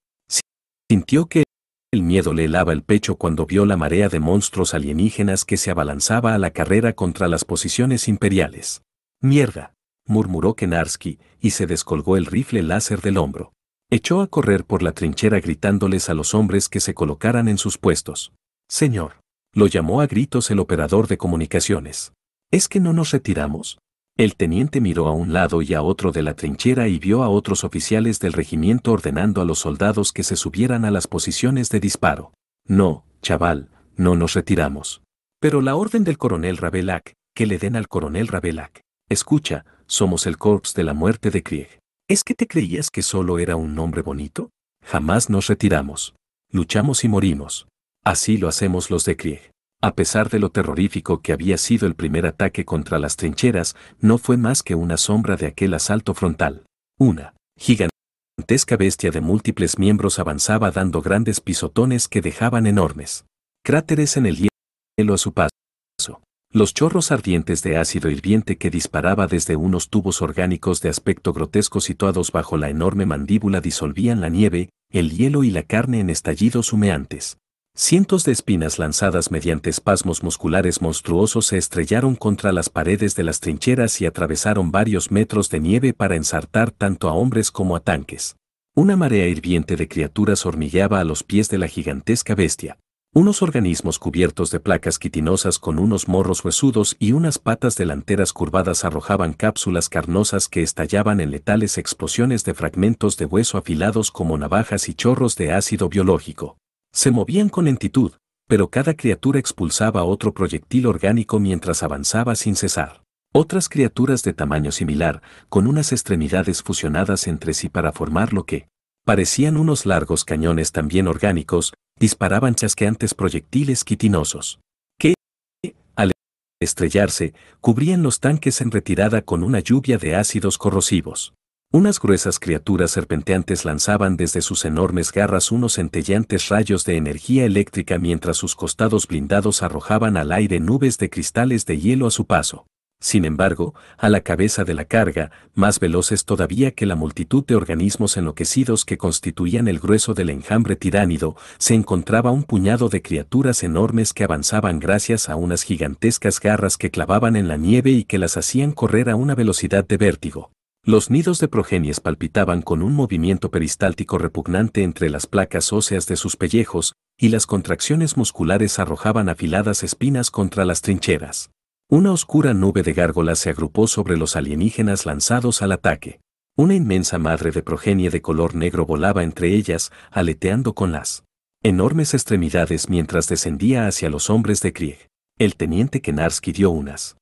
Sintió que el miedo le helaba el pecho cuando vio la marea de monstruos alienígenas que se abalanzaba a la carrera contra las posiciones imperiales. Mierda, murmuró Kenarsky, y se descolgó el rifle láser del hombro. Echó a correr por la trinchera gritándoles a los hombres que se colocaran en sus puestos. Señor, lo llamó a gritos el operador de comunicaciones. ¿Es que no nos retiramos? El teniente miró a un lado y a otro de la trinchera y vio a otros oficiales del regimiento ordenando a los soldados que se subieran a las posiciones de disparo. No, chaval, no nos retiramos. Pero la orden del coronel Rabelac, que le den al coronel Rabelac. Escucha, somos el corps de la muerte de Krieg. ¿Es que te creías que solo era un nombre bonito? Jamás nos retiramos. Luchamos y morimos. Así lo hacemos los de Krieg. A pesar de lo terrorífico que había sido el primer ataque contra las trincheras, no fue más que una sombra de aquel asalto frontal. Una gigantesca bestia de múltiples miembros avanzaba dando grandes pisotones que dejaban enormes cráteres en el hielo a su paso. Los chorros ardientes de ácido hirviente que disparaba desde unos tubos orgánicos de aspecto grotesco situados bajo la enorme mandíbula disolvían la nieve, el hielo y la carne en estallidos humeantes. Cientos de espinas lanzadas mediante espasmos musculares monstruosos se estrellaron contra las paredes de las trincheras y atravesaron varios metros de nieve para ensartar tanto a hombres como a tanques. Una marea hirviente de criaturas hormigueaba a los pies de la gigantesca bestia. Unos organismos cubiertos de placas quitinosas con unos morros huesudos y unas patas delanteras curvadas arrojaban cápsulas carnosas que estallaban en letales explosiones de fragmentos de hueso afilados como navajas y chorros de ácido biológico. Se movían con lentitud, pero cada criatura expulsaba otro proyectil orgánico mientras avanzaba sin cesar. Otras criaturas de tamaño similar, con unas extremidades fusionadas entre sí para formar lo que parecían unos largos cañones también orgánicos, disparaban chasqueantes proyectiles quitinosos, que, al estrellarse, cubrían los tanques en retirada con una lluvia de ácidos corrosivos. Unas gruesas criaturas serpenteantes lanzaban desde sus enormes garras unos centellantes rayos de energía eléctrica mientras sus costados blindados arrojaban al aire nubes de cristales de hielo a su paso. Sin embargo, a la cabeza de la carga, más veloces todavía que la multitud de organismos enloquecidos que constituían el grueso del enjambre tiránido, se encontraba un puñado de criaturas enormes que avanzaban gracias a unas gigantescas garras que clavaban en la nieve y que las hacían correr a una velocidad de vértigo. Los nidos de progenies palpitaban con un movimiento peristáltico repugnante entre las placas óseas de sus pellejos, y las contracciones musculares arrojaban afiladas espinas contra las trincheras. Una oscura nube de gárgolas se agrupó sobre los alienígenas lanzados al ataque. Una inmensa madre de progenie de color negro volaba entre ellas, aleteando con las enormes extremidades mientras descendía hacia los hombres de Krieg. El teniente Kenarsky dio unas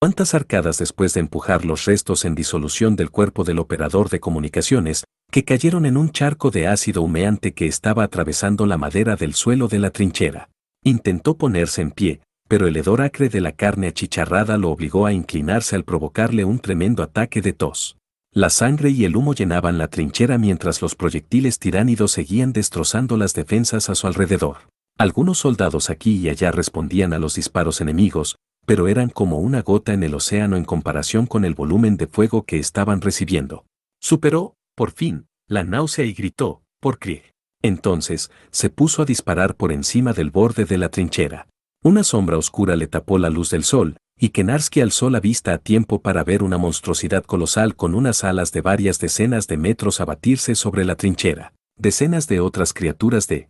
cuántas arcadas después de empujar los restos en disolución del cuerpo del operador de comunicaciones, que cayeron en un charco de ácido humeante que estaba atravesando la madera del suelo de la trinchera. Intentó ponerse en pie, pero el hedor acre de la carne achicharrada lo obligó a inclinarse al provocarle un tremendo ataque de tos. La sangre y el humo llenaban la trinchera mientras los proyectiles tiránidos seguían destrozando las defensas a su alrededor. Algunos soldados aquí y allá respondían a los disparos enemigos, pero eran como una gota en el océano en comparación con el volumen de fuego que estaban recibiendo. Superó, por fin, la náusea y gritó, por Krieg. Entonces, se puso a disparar por encima del borde de la trinchera. Una sombra oscura le tapó la luz del sol, y Kenarsky alzó la vista a tiempo para ver una monstruosidad colosal con unas alas de varias decenas de metros abatirse sobre la trinchera. Decenas de otras criaturas de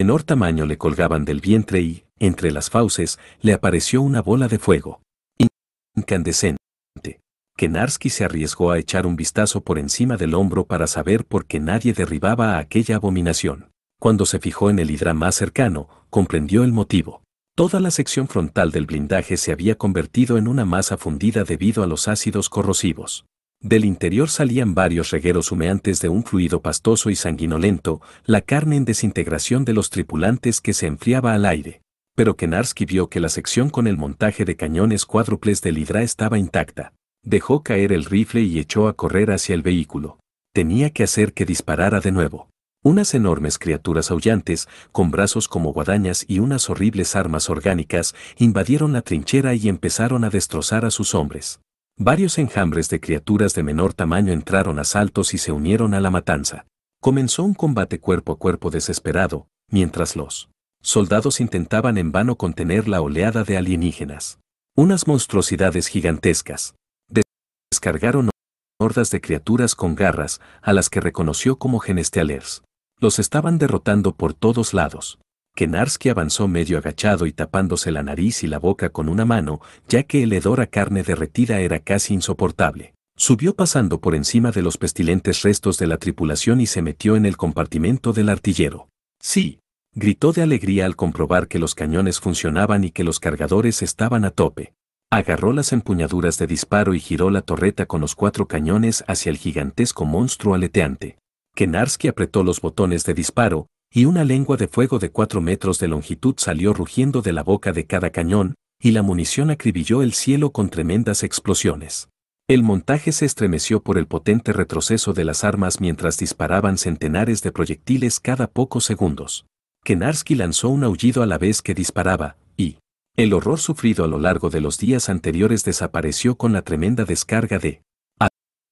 menor tamaño le colgaban del vientre y, entre las fauces, le apareció una bola de fuego. Incandescente. Que se arriesgó a echar un vistazo por encima del hombro para saber por qué nadie derribaba a aquella abominación. Cuando se fijó en el hidra más cercano, comprendió el motivo. Toda la sección frontal del blindaje se había convertido en una masa fundida debido a los ácidos corrosivos. Del interior salían varios regueros humeantes de un fluido pastoso y sanguinolento, la carne en desintegración de los tripulantes que se enfriaba al aire. Pero Kenarsky vio que la sección con el montaje de cañones cuádruples del Hidra estaba intacta. Dejó caer el rifle y echó a correr hacia el vehículo. Tenía que hacer que disparara de nuevo. Unas enormes criaturas aullantes, con brazos como guadañas y unas horribles armas orgánicas, invadieron la trinchera y empezaron a destrozar a sus hombres. Varios enjambres de criaturas de menor tamaño entraron a saltos y se unieron a la matanza. Comenzó un combate cuerpo a cuerpo desesperado, mientras los soldados intentaban en vano contener la oleada de alienígenas. Unas monstruosidades gigantescas. Descargaron hordas de criaturas con garras, a las que reconoció como genestealers. Los estaban derrotando por todos lados que avanzó medio agachado y tapándose la nariz y la boca con una mano, ya que el hedor a carne derretida era casi insoportable. Subió pasando por encima de los pestilentes restos de la tripulación y se metió en el compartimento del artillero. Sí, gritó de alegría al comprobar que los cañones funcionaban y que los cargadores estaban a tope. Agarró las empuñaduras de disparo y giró la torreta con los cuatro cañones hacia el gigantesco monstruo aleteante. Kenarsky apretó los botones de disparo, y una lengua de fuego de cuatro metros de longitud salió rugiendo de la boca de cada cañón, y la munición acribilló el cielo con tremendas explosiones. El montaje se estremeció por el potente retroceso de las armas mientras disparaban centenares de proyectiles cada pocos segundos. Kenarsky lanzó un aullido a la vez que disparaba, y el horror sufrido a lo largo de los días anteriores desapareció con la tremenda descarga de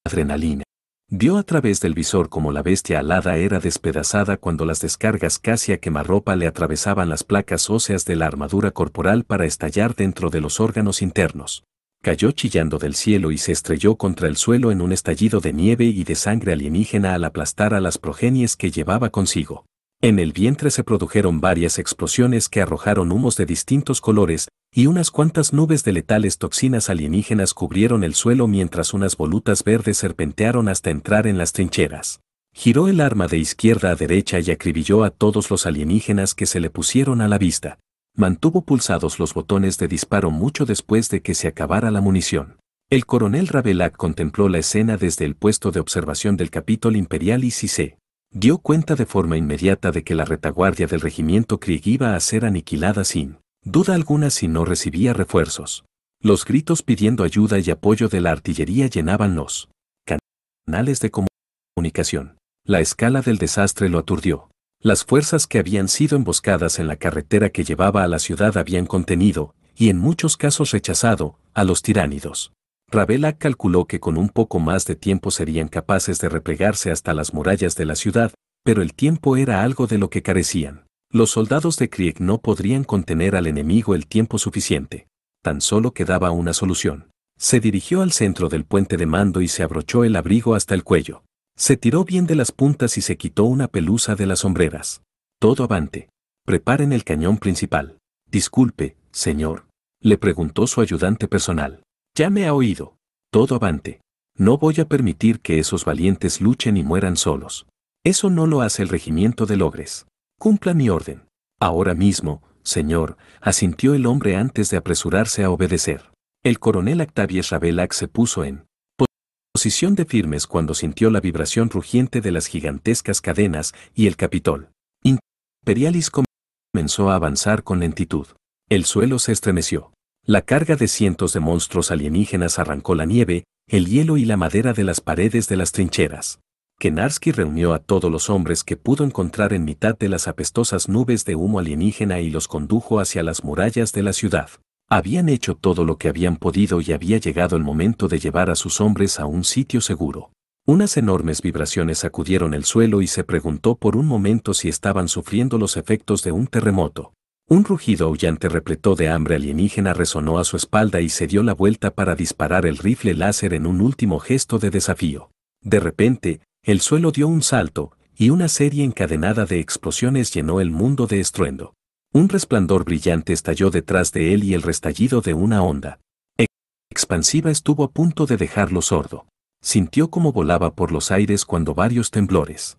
adrenalina. Vio a través del visor como la bestia alada era despedazada cuando las descargas casi a quemarropa le atravesaban las placas óseas de la armadura corporal para estallar dentro de los órganos internos. Cayó chillando del cielo y se estrelló contra el suelo en un estallido de nieve y de sangre alienígena al aplastar a las progenies que llevaba consigo. En el vientre se produjeron varias explosiones que arrojaron humos de distintos colores, y unas cuantas nubes de letales toxinas alienígenas cubrieron el suelo mientras unas volutas verdes serpentearon hasta entrar en las trincheras. Giró el arma de izquierda a derecha y acribilló a todos los alienígenas que se le pusieron a la vista. Mantuvo pulsados los botones de disparo mucho después de que se acabara la munición. El coronel Ravelac contempló la escena desde el puesto de observación del capítulo Imperial y dio cuenta de forma inmediata de que la retaguardia del regimiento Krieg iba a ser aniquilada sin duda alguna si no recibía refuerzos. Los gritos pidiendo ayuda y apoyo de la artillería llenaban los canales de comunicación. La escala del desastre lo aturdió. Las fuerzas que habían sido emboscadas en la carretera que llevaba a la ciudad habían contenido, y en muchos casos rechazado, a los tiránidos. Ravela calculó que con un poco más de tiempo serían capaces de replegarse hasta las murallas de la ciudad, pero el tiempo era algo de lo que carecían. Los soldados de Krieg no podrían contener al enemigo el tiempo suficiente. Tan solo quedaba una solución. Se dirigió al centro del puente de mando y se abrochó el abrigo hasta el cuello. Se tiró bien de las puntas y se quitó una pelusa de las sombreras. Todo avante. Preparen el cañón principal. Disculpe, señor. Le preguntó su ayudante personal. Ya me ha oído. Todo avante. No voy a permitir que esos valientes luchen y mueran solos. Eso no lo hace el regimiento de Logres. Cumpla mi orden. Ahora mismo, señor, asintió el hombre antes de apresurarse a obedecer. El coronel Octavius Ravelac se puso en posición de firmes cuando sintió la vibración rugiente de las gigantescas cadenas y el capitol. Imperialis comenzó a avanzar con lentitud. El suelo se estremeció. La carga de cientos de monstruos alienígenas arrancó la nieve, el hielo y la madera de las paredes de las trincheras. Kenarsky reunió a todos los hombres que pudo encontrar en mitad de las apestosas nubes de humo alienígena y los condujo hacia las murallas de la ciudad. Habían hecho todo lo que habían podido y había llegado el momento de llevar a sus hombres a un sitio seguro. Unas enormes vibraciones sacudieron el suelo y se preguntó por un momento si estaban sufriendo los efectos de un terremoto. Un rugido aullante repleto de hambre alienígena resonó a su espalda y se dio la vuelta para disparar el rifle láser en un último gesto de desafío. De repente, el suelo dio un salto, y una serie encadenada de explosiones llenó el mundo de estruendo. Un resplandor brillante estalló detrás de él y el restallido de una onda. Expansiva estuvo a punto de dejarlo sordo. Sintió como volaba por los aires cuando varios temblores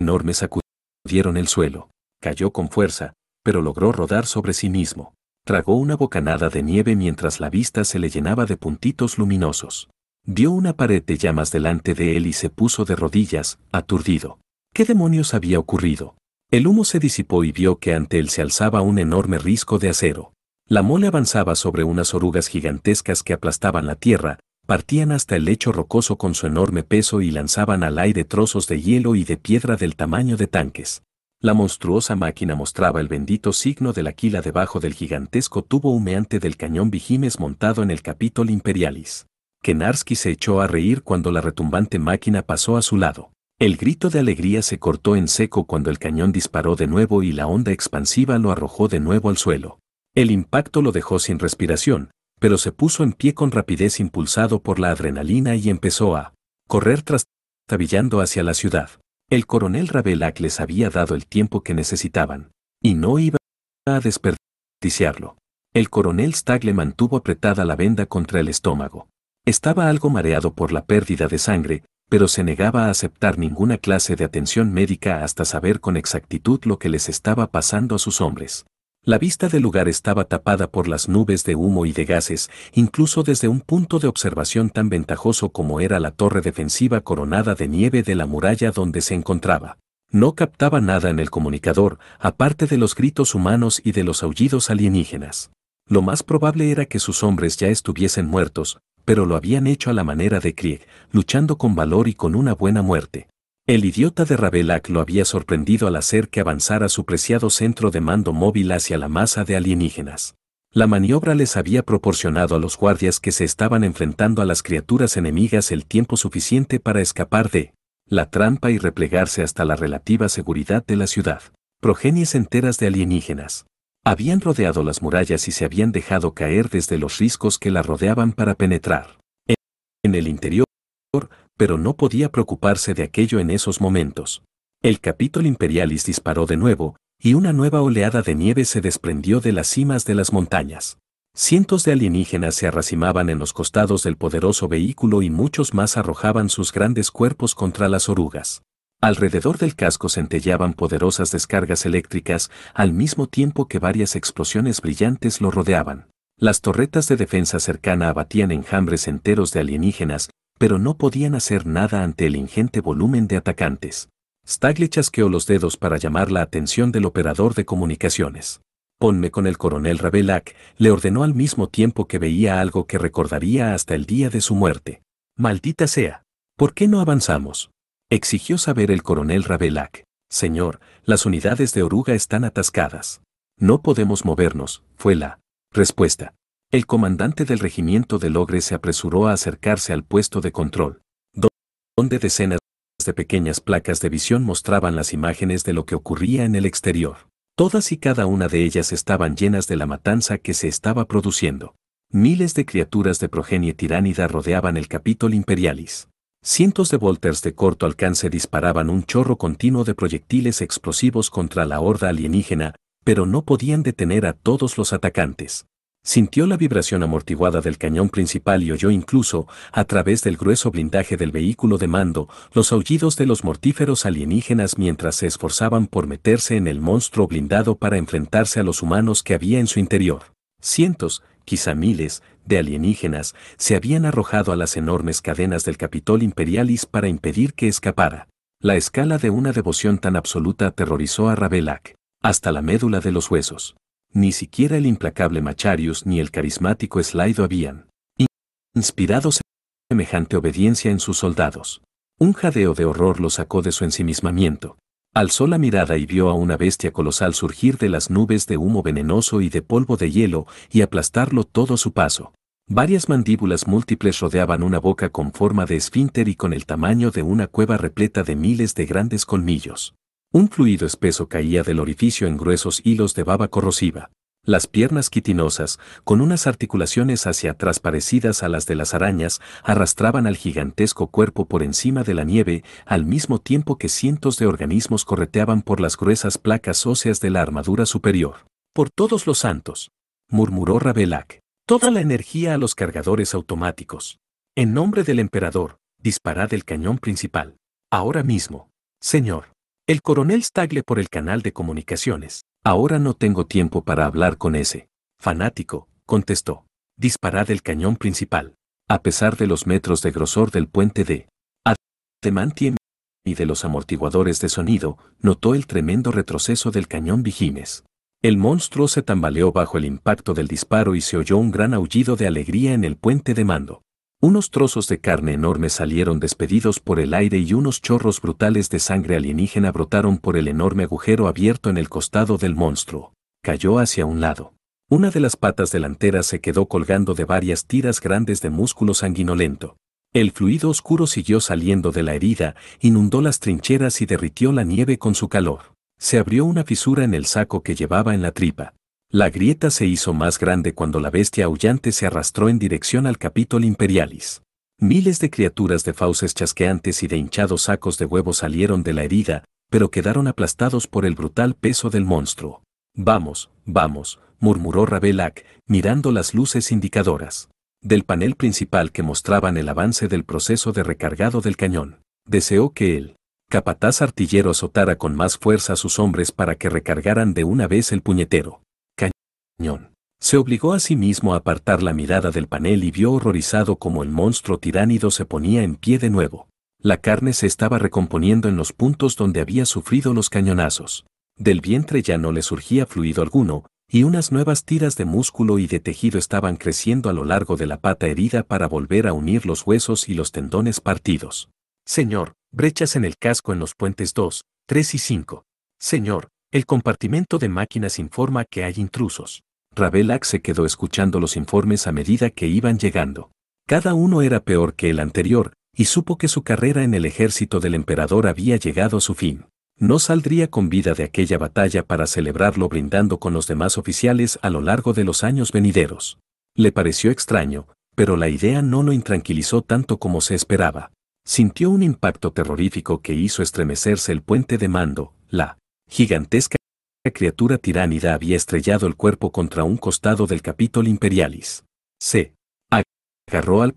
enormes sacudieron el suelo. Cayó con fuerza, pero logró rodar sobre sí mismo. Tragó una bocanada de nieve mientras la vista se le llenaba de puntitos luminosos. Dio una pared de llamas delante de él y se puso de rodillas, aturdido. ¿Qué demonios había ocurrido? El humo se disipó y vio que ante él se alzaba un enorme risco de acero. La mole avanzaba sobre unas orugas gigantescas que aplastaban la tierra, partían hasta el lecho rocoso con su enorme peso y lanzaban al aire trozos de hielo y de piedra del tamaño de tanques. La monstruosa máquina mostraba el bendito signo de la quila debajo del gigantesco tubo humeante del cañón Vigimes montado en el capítulo Imperialis. Kenarsky se echó a reír cuando la retumbante máquina pasó a su lado. El grito de alegría se cortó en seco cuando el cañón disparó de nuevo y la onda expansiva lo arrojó de nuevo al suelo. El impacto lo dejó sin respiración, pero se puso en pie con rapidez impulsado por la adrenalina y empezó a correr trastabillando hacia la ciudad. El coronel Ravelac les había dado el tiempo que necesitaban, y no iba a desperdiciarlo. El coronel Stagle le mantuvo apretada la venda contra el estómago. Estaba algo mareado por la pérdida de sangre, pero se negaba a aceptar ninguna clase de atención médica hasta saber con exactitud lo que les estaba pasando a sus hombres. La vista del lugar estaba tapada por las nubes de humo y de gases, incluso desde un punto de observación tan ventajoso como era la torre defensiva coronada de nieve de la muralla donde se encontraba. No captaba nada en el comunicador, aparte de los gritos humanos y de los aullidos alienígenas. Lo más probable era que sus hombres ya estuviesen muertos, pero lo habían hecho a la manera de Krieg, luchando con valor y con una buena muerte. El idiota de Ravelac lo había sorprendido al hacer que avanzara su preciado centro de mando móvil hacia la masa de alienígenas. La maniobra les había proporcionado a los guardias que se estaban enfrentando a las criaturas enemigas el tiempo suficiente para escapar de la trampa y replegarse hasta la relativa seguridad de la ciudad. Progenies enteras de alienígenas. Habían rodeado las murallas y se habían dejado caer desde los riscos que la rodeaban para penetrar. En el interior pero no podía preocuparse de aquello en esos momentos. El capítulo imperialis disparó de nuevo, y una nueva oleada de nieve se desprendió de las cimas de las montañas. Cientos de alienígenas se arracimaban en los costados del poderoso vehículo y muchos más arrojaban sus grandes cuerpos contra las orugas. Alrededor del casco centellaban poderosas descargas eléctricas, al mismo tiempo que varias explosiones brillantes lo rodeaban. Las torretas de defensa cercana abatían enjambres enteros de alienígenas, pero no podían hacer nada ante el ingente volumen de atacantes. le chasqueó los dedos para llamar la atención del operador de comunicaciones. Ponme con el coronel Rabelac», le ordenó al mismo tiempo que veía algo que recordaría hasta el día de su muerte. Maldita sea. ¿Por qué no avanzamos? Exigió saber el coronel Rabelac. Señor, las unidades de oruga están atascadas. No podemos movernos, fue la respuesta. El comandante del regimiento de Logre se apresuró a acercarse al puesto de control, donde decenas de pequeñas placas de visión mostraban las imágenes de lo que ocurría en el exterior. Todas y cada una de ellas estaban llenas de la matanza que se estaba produciendo. Miles de criaturas de progenie tiránida rodeaban el capítulo Imperialis. Cientos de volters de corto alcance disparaban un chorro continuo de proyectiles explosivos contra la horda alienígena, pero no podían detener a todos los atacantes. Sintió la vibración amortiguada del cañón principal y oyó incluso, a través del grueso blindaje del vehículo de mando, los aullidos de los mortíferos alienígenas mientras se esforzaban por meterse en el monstruo blindado para enfrentarse a los humanos que había en su interior. Cientos, quizá miles, de alienígenas se habían arrojado a las enormes cadenas del Capitol Imperialis para impedir que escapara. La escala de una devoción tan absoluta aterrorizó a Rabelac. hasta la médula de los huesos ni siquiera el implacable Macharius ni el carismático Slido habían inspirado semejante obediencia en sus soldados. Un jadeo de horror lo sacó de su ensimismamiento. Alzó la mirada y vio a una bestia colosal surgir de las nubes de humo venenoso y de polvo de hielo y aplastarlo todo a su paso. Varias mandíbulas múltiples rodeaban una boca con forma de esfínter y con el tamaño de una cueva repleta de miles de grandes colmillos. Un fluido espeso caía del orificio en gruesos hilos de baba corrosiva. Las piernas quitinosas, con unas articulaciones hacia atrás parecidas a las de las arañas, arrastraban al gigantesco cuerpo por encima de la nieve, al mismo tiempo que cientos de organismos correteaban por las gruesas placas óseas de la armadura superior. Por todos los santos, murmuró Rabelac. Toda la energía a los cargadores automáticos. En nombre del emperador, disparad el cañón principal. Ahora mismo. Señor. El coronel Stagle por el canal de comunicaciones. Ahora no tengo tiempo para hablar con ese. Fanático, contestó. Disparad el cañón principal. A pesar de los metros de grosor del puente de mantiene y de los amortiguadores de sonido, notó el tremendo retroceso del cañón Vigines. El monstruo se tambaleó bajo el impacto del disparo y se oyó un gran aullido de alegría en el puente de mando. Unos trozos de carne enorme salieron despedidos por el aire y unos chorros brutales de sangre alienígena brotaron por el enorme agujero abierto en el costado del monstruo. Cayó hacia un lado. Una de las patas delanteras se quedó colgando de varias tiras grandes de músculo sanguinolento. El fluido oscuro siguió saliendo de la herida, inundó las trincheras y derritió la nieve con su calor. Se abrió una fisura en el saco que llevaba en la tripa. La grieta se hizo más grande cuando la bestia aullante se arrastró en dirección al capítulo Imperialis. Miles de criaturas de fauces chasqueantes y de hinchados sacos de huevo salieron de la herida, pero quedaron aplastados por el brutal peso del monstruo. Vamos, vamos, murmuró Rabelac, mirando las luces indicadoras. Del panel principal que mostraban el avance del proceso de recargado del cañón, deseó que el capataz artillero azotara con más fuerza a sus hombres para que recargaran de una vez el puñetero. Se obligó a sí mismo a apartar la mirada del panel y vio horrorizado como el monstruo tiránido se ponía en pie de nuevo. La carne se estaba recomponiendo en los puntos donde había sufrido los cañonazos. Del vientre ya no le surgía fluido alguno, y unas nuevas tiras de músculo y de tejido estaban creciendo a lo largo de la pata herida para volver a unir los huesos y los tendones partidos. Señor, brechas en el casco en los puentes 2, 3 y 5. Señor, el compartimento de máquinas informa que hay intrusos. Rabelak se quedó escuchando los informes a medida que iban llegando. Cada uno era peor que el anterior, y supo que su carrera en el ejército del emperador había llegado a su fin. No saldría con vida de aquella batalla para celebrarlo brindando con los demás oficiales a lo largo de los años venideros. Le pareció extraño, pero la idea no lo intranquilizó tanto como se esperaba. Sintió un impacto terrorífico que hizo estremecerse el puente de mando, la Gigantesca criatura tiránida había estrellado el cuerpo contra un costado del capítulo Imperialis. Se agarró al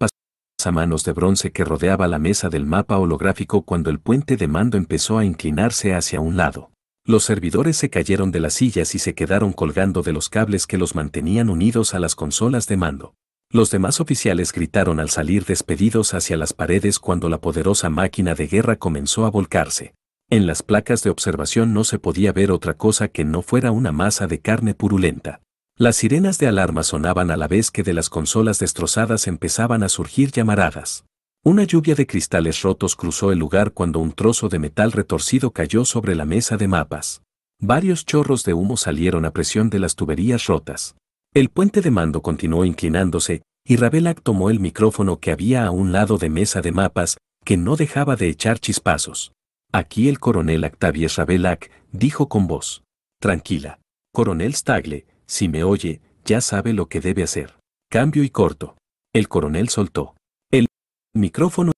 manos de bronce que rodeaba la mesa del mapa holográfico cuando el puente de mando empezó a inclinarse hacia un lado. Los servidores se cayeron de las sillas y se quedaron colgando de los cables que los mantenían unidos a las consolas de mando. Los demás oficiales gritaron al salir despedidos hacia las paredes cuando la poderosa máquina de guerra comenzó a volcarse. En las placas de observación no se podía ver otra cosa que no fuera una masa de carne purulenta. Las sirenas de alarma sonaban a la vez que de las consolas destrozadas empezaban a surgir llamaradas. Una lluvia de cristales rotos cruzó el lugar cuando un trozo de metal retorcido cayó sobre la mesa de mapas. Varios chorros de humo salieron a presión de las tuberías rotas. El puente de mando continuó inclinándose, y Ravelak tomó el micrófono que había a un lado de mesa de mapas, que no dejaba de echar chispazos. Aquí el coronel Octavius Rabelac dijo con voz. Tranquila. Coronel Stagle, si me oye, ya sabe lo que debe hacer. Cambio y corto. El coronel soltó. El micrófono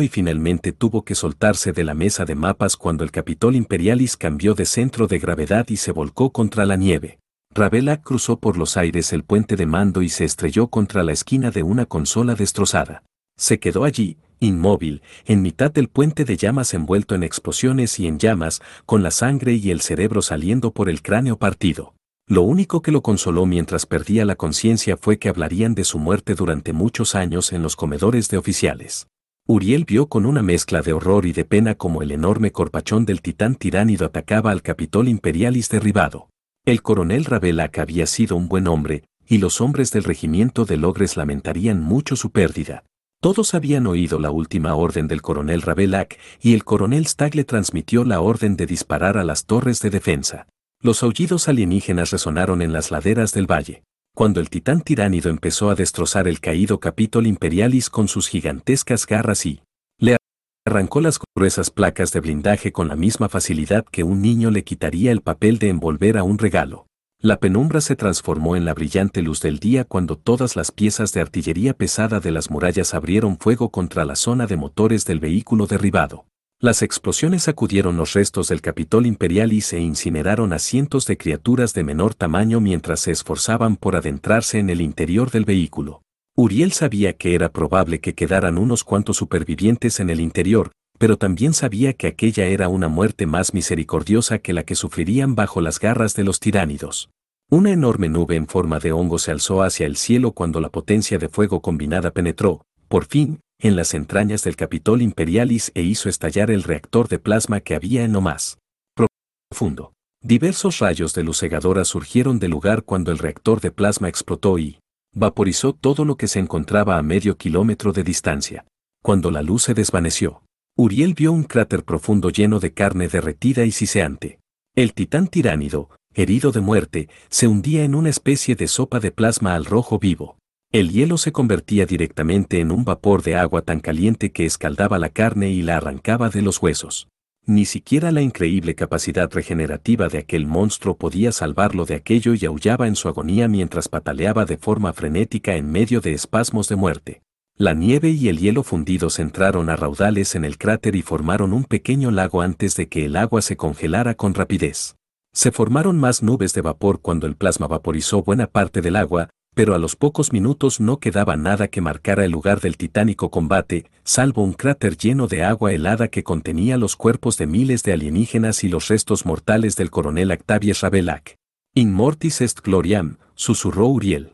y finalmente tuvo que soltarse de la mesa de mapas cuando el Capitol Imperialis cambió de centro de gravedad y se volcó contra la nieve. Rabelac cruzó por los aires el puente de mando y se estrelló contra la esquina de una consola destrozada. Se quedó allí, inmóvil, en mitad del puente de llamas envuelto en explosiones y en llamas, con la sangre y el cerebro saliendo por el cráneo partido. Lo único que lo consoló mientras perdía la conciencia fue que hablarían de su muerte durante muchos años en los comedores de oficiales. Uriel vio con una mezcla de horror y de pena como el enorme corpachón del titán tiránido atacaba al Capitol Imperialis derribado. El coronel que había sido un buen hombre, y los hombres del regimiento de Logres lamentarían mucho su pérdida, todos habían oído la última orden del coronel Rabelac y el coronel Stagg le transmitió la orden de disparar a las torres de defensa. Los aullidos alienígenas resonaron en las laderas del valle. Cuando el titán tiránido empezó a destrozar el caído Capitol Imperialis con sus gigantescas garras y le arrancó las gruesas placas de blindaje con la misma facilidad que un niño le quitaría el papel de envolver a un regalo. La penumbra se transformó en la brillante luz del día cuando todas las piezas de artillería pesada de las murallas abrieron fuego contra la zona de motores del vehículo derribado. Las explosiones sacudieron los restos del Capitol Imperial y se incineraron a cientos de criaturas de menor tamaño mientras se esforzaban por adentrarse en el interior del vehículo. Uriel sabía que era probable que quedaran unos cuantos supervivientes en el interior, pero también sabía que aquella era una muerte más misericordiosa que la que sufrirían bajo las garras de los tiránidos. Una enorme nube en forma de hongo se alzó hacia el cielo cuando la potencia de fuego combinada penetró, por fin, en las entrañas del Capitol Imperialis e hizo estallar el reactor de plasma que había en lo más profundo. Diversos rayos de luz cegadora surgieron del lugar cuando el reactor de plasma explotó y vaporizó todo lo que se encontraba a medio kilómetro de distancia. Cuando la luz se desvaneció, Uriel vio un cráter profundo lleno de carne derretida y siseante. El titán tiránido, herido de muerte, se hundía en una especie de sopa de plasma al rojo vivo. El hielo se convertía directamente en un vapor de agua tan caliente que escaldaba la carne y la arrancaba de los huesos. Ni siquiera la increíble capacidad regenerativa de aquel monstruo podía salvarlo de aquello y aullaba en su agonía mientras pataleaba de forma frenética en medio de espasmos de muerte. La nieve y el hielo fundidos entraron a raudales en el cráter y formaron un pequeño lago antes de que el agua se congelara con rapidez. Se formaron más nubes de vapor cuando el plasma vaporizó buena parte del agua, pero a los pocos minutos no quedaba nada que marcara el lugar del titánico combate, salvo un cráter lleno de agua helada que contenía los cuerpos de miles de alienígenas y los restos mortales del coronel Octavius Rabelac. In mortis est gloriam, susurró Uriel.